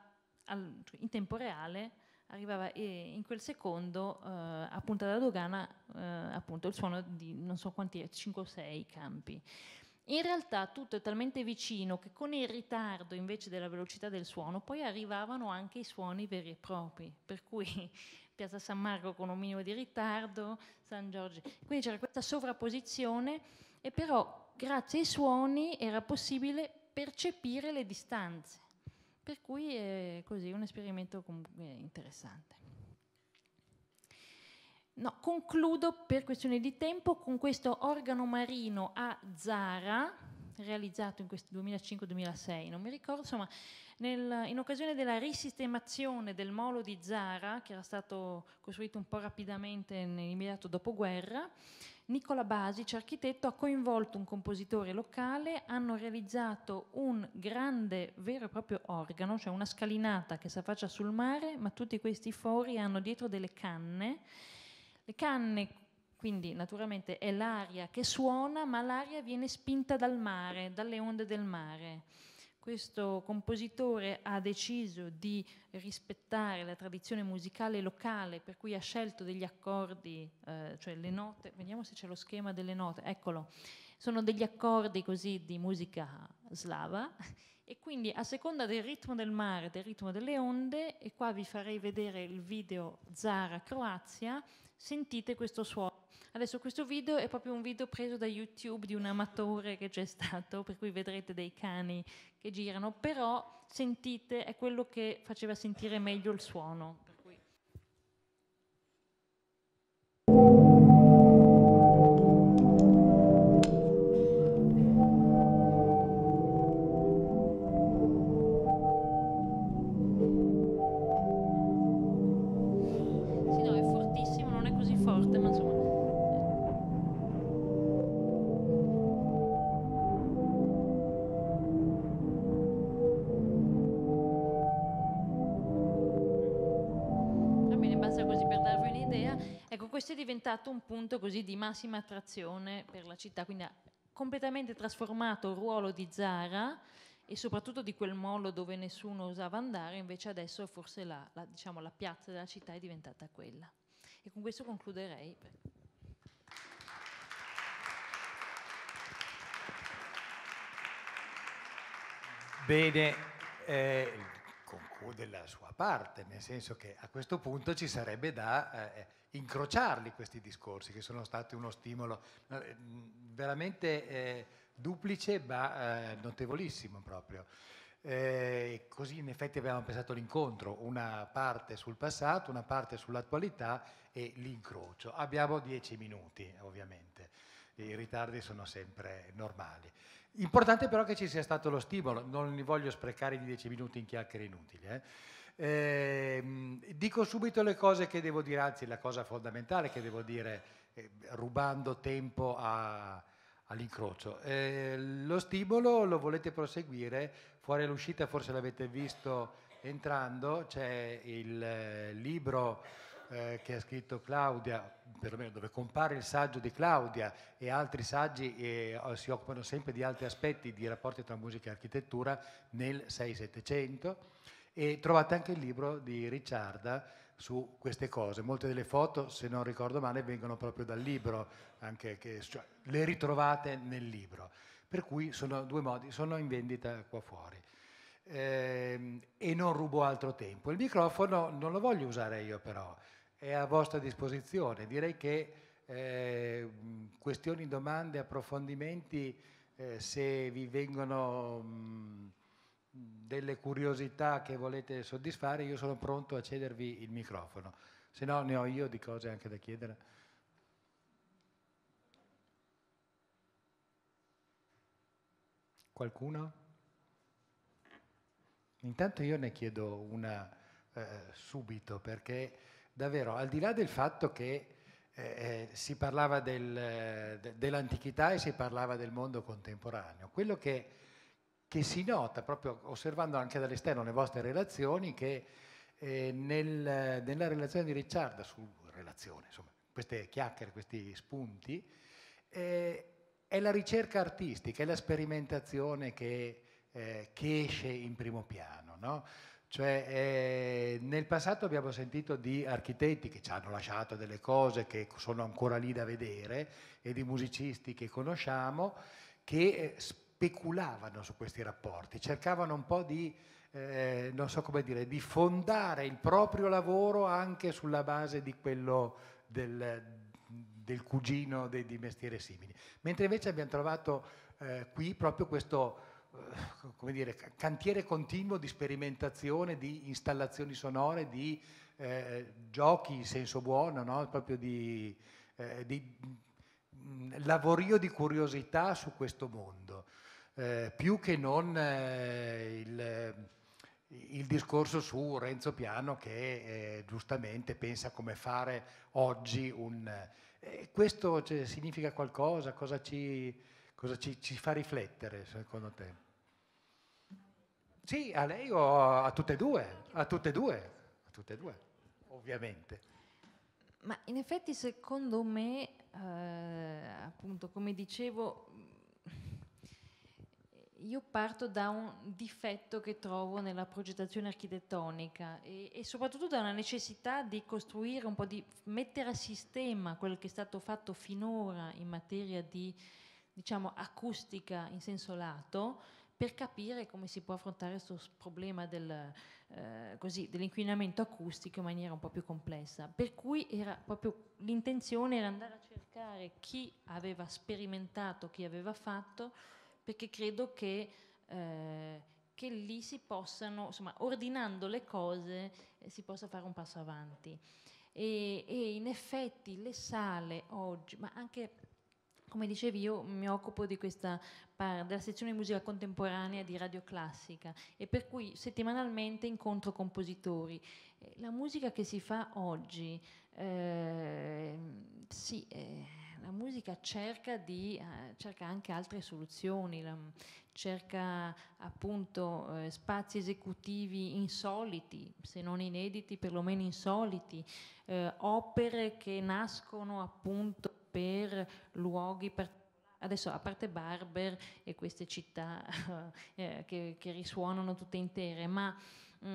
al, cioè, in tempo reale, arrivava in quel secondo eh, a Punta della Dogana eh, appunto il suono di non so quanti, 5 o 6 campi. In realtà tutto è talmente vicino che con il ritardo invece della velocità del suono poi arrivavano anche i suoni veri e propri, per cui Piazza San Marco con un minimo di ritardo, San Giorgio. Quindi c'era questa sovrapposizione e però grazie ai suoni era possibile percepire le distanze. Per cui è così un esperimento interessante. No, concludo per questione di tempo con questo organo marino a Zara, realizzato in questo 2005-2006, non mi ricordo, insomma, nel, in occasione della risistemazione del molo di Zara, che era stato costruito un po' rapidamente nell'immediato dopoguerra, Nicola Basic, architetto, ha coinvolto un compositore locale, hanno realizzato un grande vero e proprio organo, cioè una scalinata che si affaccia sul mare, ma tutti questi fori hanno dietro delle canne le canne, quindi naturalmente è l'aria che suona, ma l'aria viene spinta dal mare, dalle onde del mare. Questo compositore ha deciso di rispettare la tradizione musicale locale, per cui ha scelto degli accordi, eh, cioè le note, vediamo se c'è lo schema delle note, eccolo, sono degli accordi così di musica slava e quindi a seconda del ritmo del mare, del ritmo delle onde, e qua vi farei vedere il video Zara Croazia, sentite questo suono. Adesso questo video è proprio un video preso da YouTube di un amatore che c'è stato, per cui vedrete dei cani che girano, però sentite è quello che faceva sentire meglio il suono. diventato un punto così di massima attrazione per la città, quindi ha completamente trasformato il ruolo di Zara e soprattutto di quel molo dove nessuno osava andare, invece adesso forse la, la, diciamo, la piazza della città è diventata quella. E con questo concluderei. Bene, eh, della sua parte, nel senso che a questo punto ci sarebbe da eh, eh incrociarli questi discorsi che sono stati uno stimolo eh, veramente eh, duplice ma eh, notevolissimo proprio. Eh, così in effetti abbiamo pensato all'incontro, una parte sul passato, una parte sull'attualità e l'incrocio. Abbiamo dieci minuti ovviamente i ritardi sono sempre normali. Importante però che ci sia stato lo stimolo, non li voglio sprecare di 10 minuti in chiacchiere inutili. Eh. Eh, dico subito le cose che devo dire, anzi la cosa fondamentale che devo dire, eh, rubando tempo a, all'incrocio. Ehm, lo stimolo lo volete proseguire, fuori all'uscita forse l'avete visto entrando, c'è il eh, libro eh, che ha scritto Claudia, perlomeno dove compare il saggio di Claudia e altri saggi eh, si occupano sempre di altri aspetti di rapporti tra musica e architettura nel 6-700 e trovate anche il libro di Ricciarda su queste cose. Molte delle foto, se non ricordo male, vengono proprio dal libro, che, cioè, le ritrovate nel libro. Per cui sono due modi, sono in vendita qua fuori. Eh, e non rubo altro tempo. Il microfono non lo voglio usare io però, è a vostra disposizione. Direi che eh, questioni, domande, approfondimenti, eh, se vi vengono mh, delle curiosità che volete soddisfare, io sono pronto a cedervi il microfono. Se no ne ho io di cose anche da chiedere. Qualcuno? Intanto io ne chiedo una eh, subito perché davvero, al di là del fatto che eh, eh, si parlava del, de, dell'antichità e si parlava del mondo contemporaneo, quello che, che, si nota proprio osservando anche dall'esterno le vostre relazioni, che eh, nel, nella relazione di Ricciarda, su relazione, insomma, queste chiacchiere, questi spunti, eh, è la ricerca artistica, è la sperimentazione che, eh, che esce in primo piano. No? Cioè, eh, nel passato abbiamo sentito di architetti che ci hanno lasciato delle cose che sono ancora lì da vedere e di musicisti che conosciamo che eh, speculavano su questi rapporti, cercavano un po' di, eh, non so come dire, di fondare il proprio lavoro anche sulla base di quello del, del cugino di, di mestiere simili. Mentre invece abbiamo trovato eh, qui proprio questo eh, come dire, cantiere continuo di sperimentazione, di installazioni sonore, di eh, giochi in senso buono, no? proprio di, eh, di mh, mm, lavorio di curiosità su questo mondo, eh, più che non eh, il, il, discorso su Renzo Piano che eh, giustamente pensa come fare oggi un... questo cioè, significa qualcosa? Cosa ci cosa ci, ci fa riflettere secondo te? Sì, a lei o a tutte e due, a tutte e due, a tutte e due, ovviamente. Ma in effetti secondo me, eh, appunto, come dicevo, io parto da un difetto che trovo nella progettazione architettonica e, e, soprattutto da una necessità di costruire un po' di mettere a sistema quello che è stato fatto finora in materia di diciamo, acustica in senso lato per capire come si può affrontare questo problema del, eh, dell'inquinamento acustico in maniera un po' più complessa. Per cui l'intenzione era andare a cercare chi aveva sperimentato, chi aveva fatto, perché credo che, eh, che lì si possano, insomma, ordinando le cose, eh, si possa fare un passo avanti. E, e in effetti le sale oggi, ma anche come dicevi, io mi occupo questa, della sezione di musica contemporanea di Radio Classica e per cui settimanalmente incontro compositori. Eh, la musica che si fa oggi, eh, sì, eh, la musica cerca, di, eh, cerca, anche altre soluzioni, la, cerca appunto eh, spazi esecutivi insoliti, se non inediti, perlomeno insoliti, eh, opere che nascono appunto per luoghi particolari adesso a parte Barber e queste città eh, che, che, risuonano tutte intere, ma mh,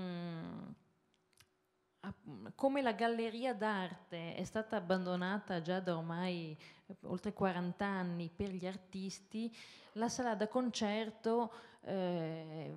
mm, come la galleria d'arte è stata abbandonata già da ormai oltre 40 anni per gli artisti, la sala da concerto eh,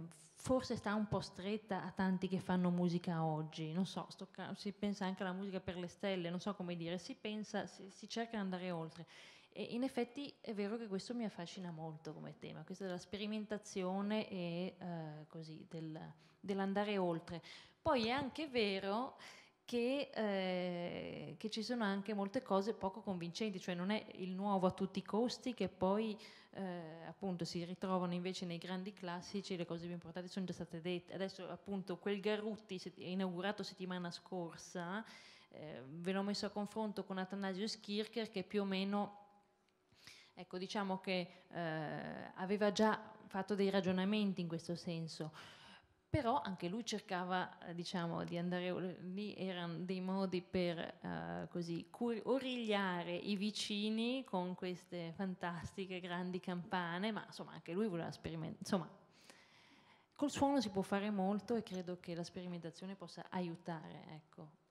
forse sta un po' stretta a tanti che fanno musica oggi, non so, ca- si pensa anche alla musica per le stelle, non so come dire, si pensa, si, si cerca di andare oltre. E in effetti è vero che questo mi affascina molto come tema, questa della sperimentazione e eh, così, del, dell'andare oltre. Poi è anche vero che, eh, che, ci sono anche molte cose poco convincenti, cioè non è il nuovo a tutti i costi che poi eh, appunto si ritrovano invece nei grandi classici, le cose più importanti sono già state dette. Adesso appunto quel Garrutti inaugurato settimana scorsa, eh, ve l'ho messo a confronto con Athanasius Kircher che più o meno... Ecco, diciamo che eh, aveva già fatto dei ragionamenti in questo senso però anche lui cercava eh, diciamo, di andare lì, erano dei modi per uh, così, cur- origliare i vicini con queste fantastiche grandi campane, ma insomma anche lui voleva sperimentare, insomma col suono si può fare molto e credo che la sperimentazione possa aiutare, ecco.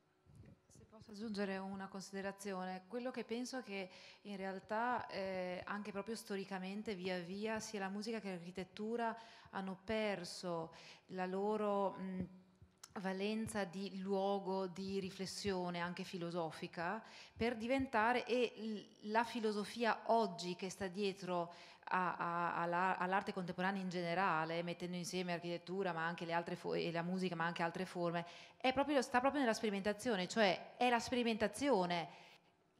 Posso aggiungere una considerazione? Quello che penso è che in realtà eh, anche proprio storicamente via via sia la musica che l'architettura hanno perso la loro... Mh, valenza di luogo di riflessione anche filosofica per diventare e la filosofia oggi che sta dietro all'arte contemporanea in generale, mettendo insieme architettura ma anche le altre fo- e la musica ma anche altre forme, proprio, sta proprio nella sperimentazione, cioè è la sperimentazione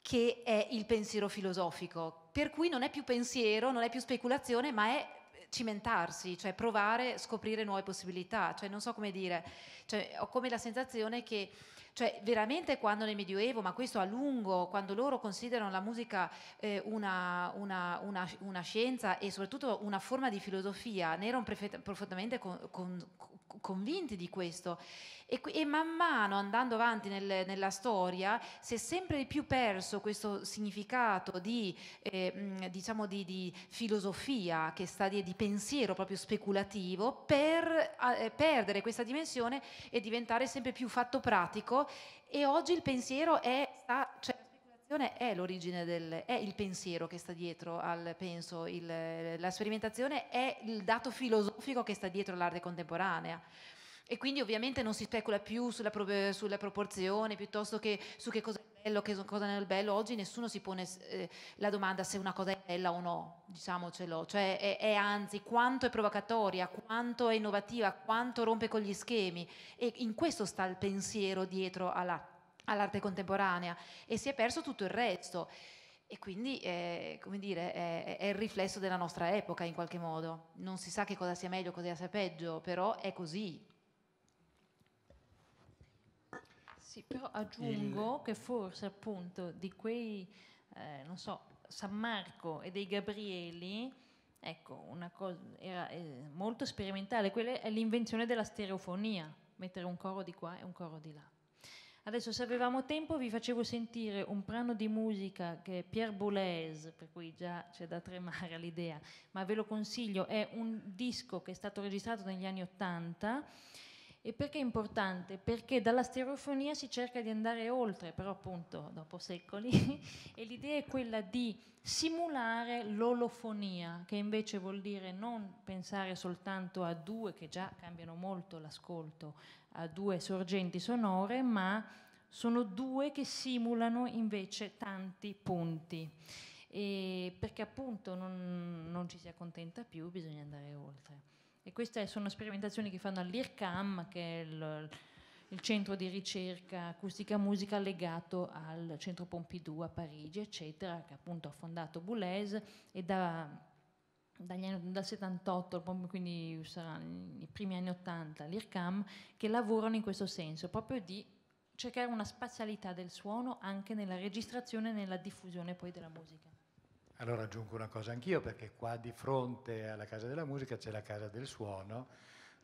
che è il pensiero filosofico, per cui non è più pensiero, non è più speculazione, ma è cimentarsi, cioè provare, scoprire nuove possibilità, cioè non so come dire, cioè, ho come la sensazione che cioè veramente quando nel Medioevo, ma questo a lungo, quando loro considerano la musica eh, una, una, una, una, scienza e soprattutto una forma di filosofia, ne erano profondamente con, con, convinti di questo e, e, man mano andando avanti nel, nella storia si è sempre di più perso questo significato di, eh, diciamo di, di filosofia che sta di, di pensiero proprio speculativo per eh, perdere questa dimensione e diventare sempre più fatto pratico e oggi il pensiero è, sta, cioè, sperimentazione è l'origine del, è il pensiero che sta dietro al penso, il, la sperimentazione è il dato filosofico che sta dietro all'arte contemporanea. E quindi ovviamente non si specula più sulla, pro, sulla proporzione piuttosto che su che cosa è bello, che cosa non è bello. Oggi nessuno si pone eh, la domanda se una cosa è bella o no, diciamocelo. Cioè è, è anzi quanto è provocatoria, quanto è innovativa, quanto rompe con gli schemi. E in questo sta il pensiero dietro all'atto all'arte contemporanea e si è perso tutto il resto. E quindi eh, dire, è, è, il riflesso della nostra epoca in qualche modo. Non si sa che cosa sia meglio, cosa sia peggio, però è così. Sì, però aggiungo il... che forse appunto di quei, eh, non so, San Marco e dei Gabrieli, ecco, una cosa era eh, molto sperimentale, quella è l'invenzione della stereofonia, mettere un coro di qua e un coro di là. Adesso se avevamo tempo vi facevo sentire un brano di musica che è Pierre Boulez, per cui già c'è da tremare l'idea, ma ve lo consiglio, è un disco che è stato registrato negli anni Ottanta. E perché è importante? Perché dalla stereofonia si cerca di andare oltre, però appunto dopo secoli, e l'idea è quella di simulare l'olofonia, che invece vuol dire non pensare soltanto a due che già cambiano molto l'ascolto, a due sorgenti sonore, ma sono due che simulano invece tanti punti. E perché appunto non, non, ci si accontenta più, bisogna andare oltre. E queste sono sperimentazioni che fanno all'IRCAM, che è il, il centro di ricerca acustica musica legato al centro Pompidou a Parigi, eccetera, che appunto ha fondato Boulez e da anni, dal 78, quindi saranno i primi anni 80, l'IRCAM, che lavorano in questo senso, proprio di cercare una spazialità del suono anche nella registrazione e nella diffusione poi della musica. Allora aggiungo una cosa anch'io, perché qua di fronte alla Casa della Musica c'è la Casa del Suono,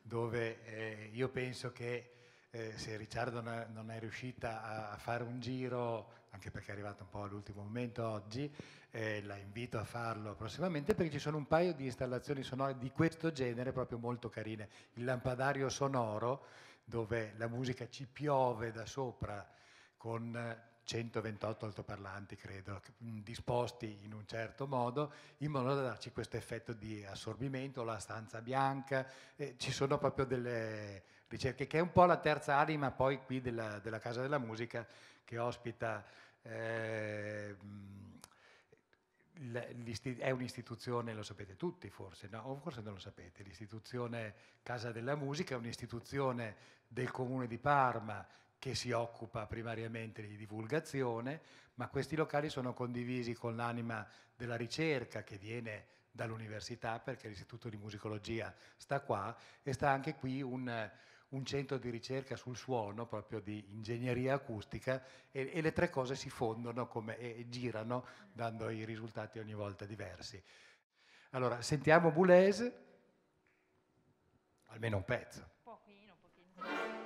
dove eh, io penso che eh, se Ricciardo non è riuscita a fare un giro anche perché è arrivato un po' all'ultimo momento oggi, eh, la invito a farlo prossimamente perché ci sono un paio di installazioni sonore di questo genere proprio molto carine. Il lampadario sonoro, dove la musica ci piove da sopra con 128 altoparlanti, credo, mm, disposti in un certo modo, in modo da darci questo effetto di assorbimento, la stanza bianca, eh, ci sono proprio delle ricerche che è un po' la terza anima poi qui della, della Casa della Musica che ospita, eh, è un'istituzione, lo sapete tutti forse, no? o forse non lo sapete, l'istituzione Casa della Musica è un'istituzione del comune di Parma che si occupa primariamente di divulgazione, ma questi locali sono condivisi con l'anima della ricerca che viene dall'università perché l'Istituto di Musicologia sta qua e sta anche qui un, un centro di ricerca sul suono, proprio di ingegneria acustica, e, e le tre cose si fondono come, e, e girano, dando i risultati ogni volta diversi. Allora, sentiamo Boulez, almeno un pezzo. Un Pochino, pochino.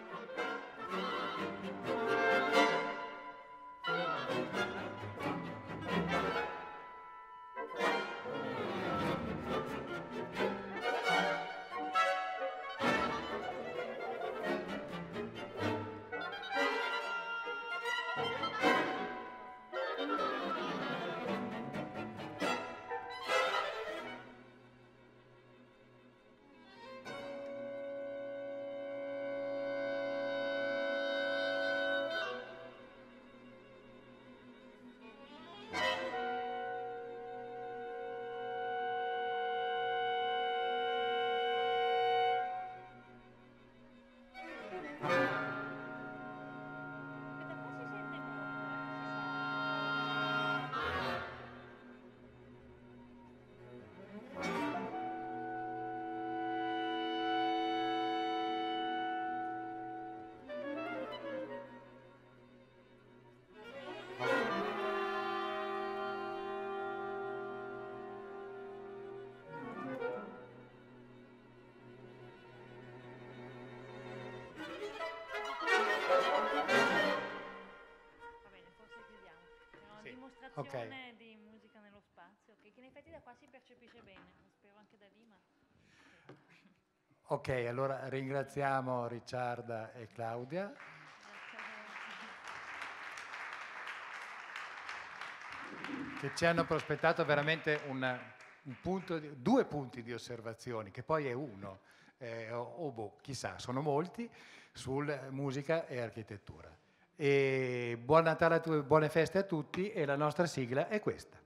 Va bene, forse chiudiamo. È una sì. dimostrazione okay. di musica nello spazio, che in effetti da qua si percepisce bene, spero anche da lì, ma... Ok, allora ringraziamo Ricciarda e Claudia. che ci hanno prospettato veramente una, un punto, due punti di osservazione, che poi è uno, eh, o oh, boh, chissà, sono molti, su musica e architettura. E buon Natale a tu, buone feste a tutti e la nostra sigla è questa.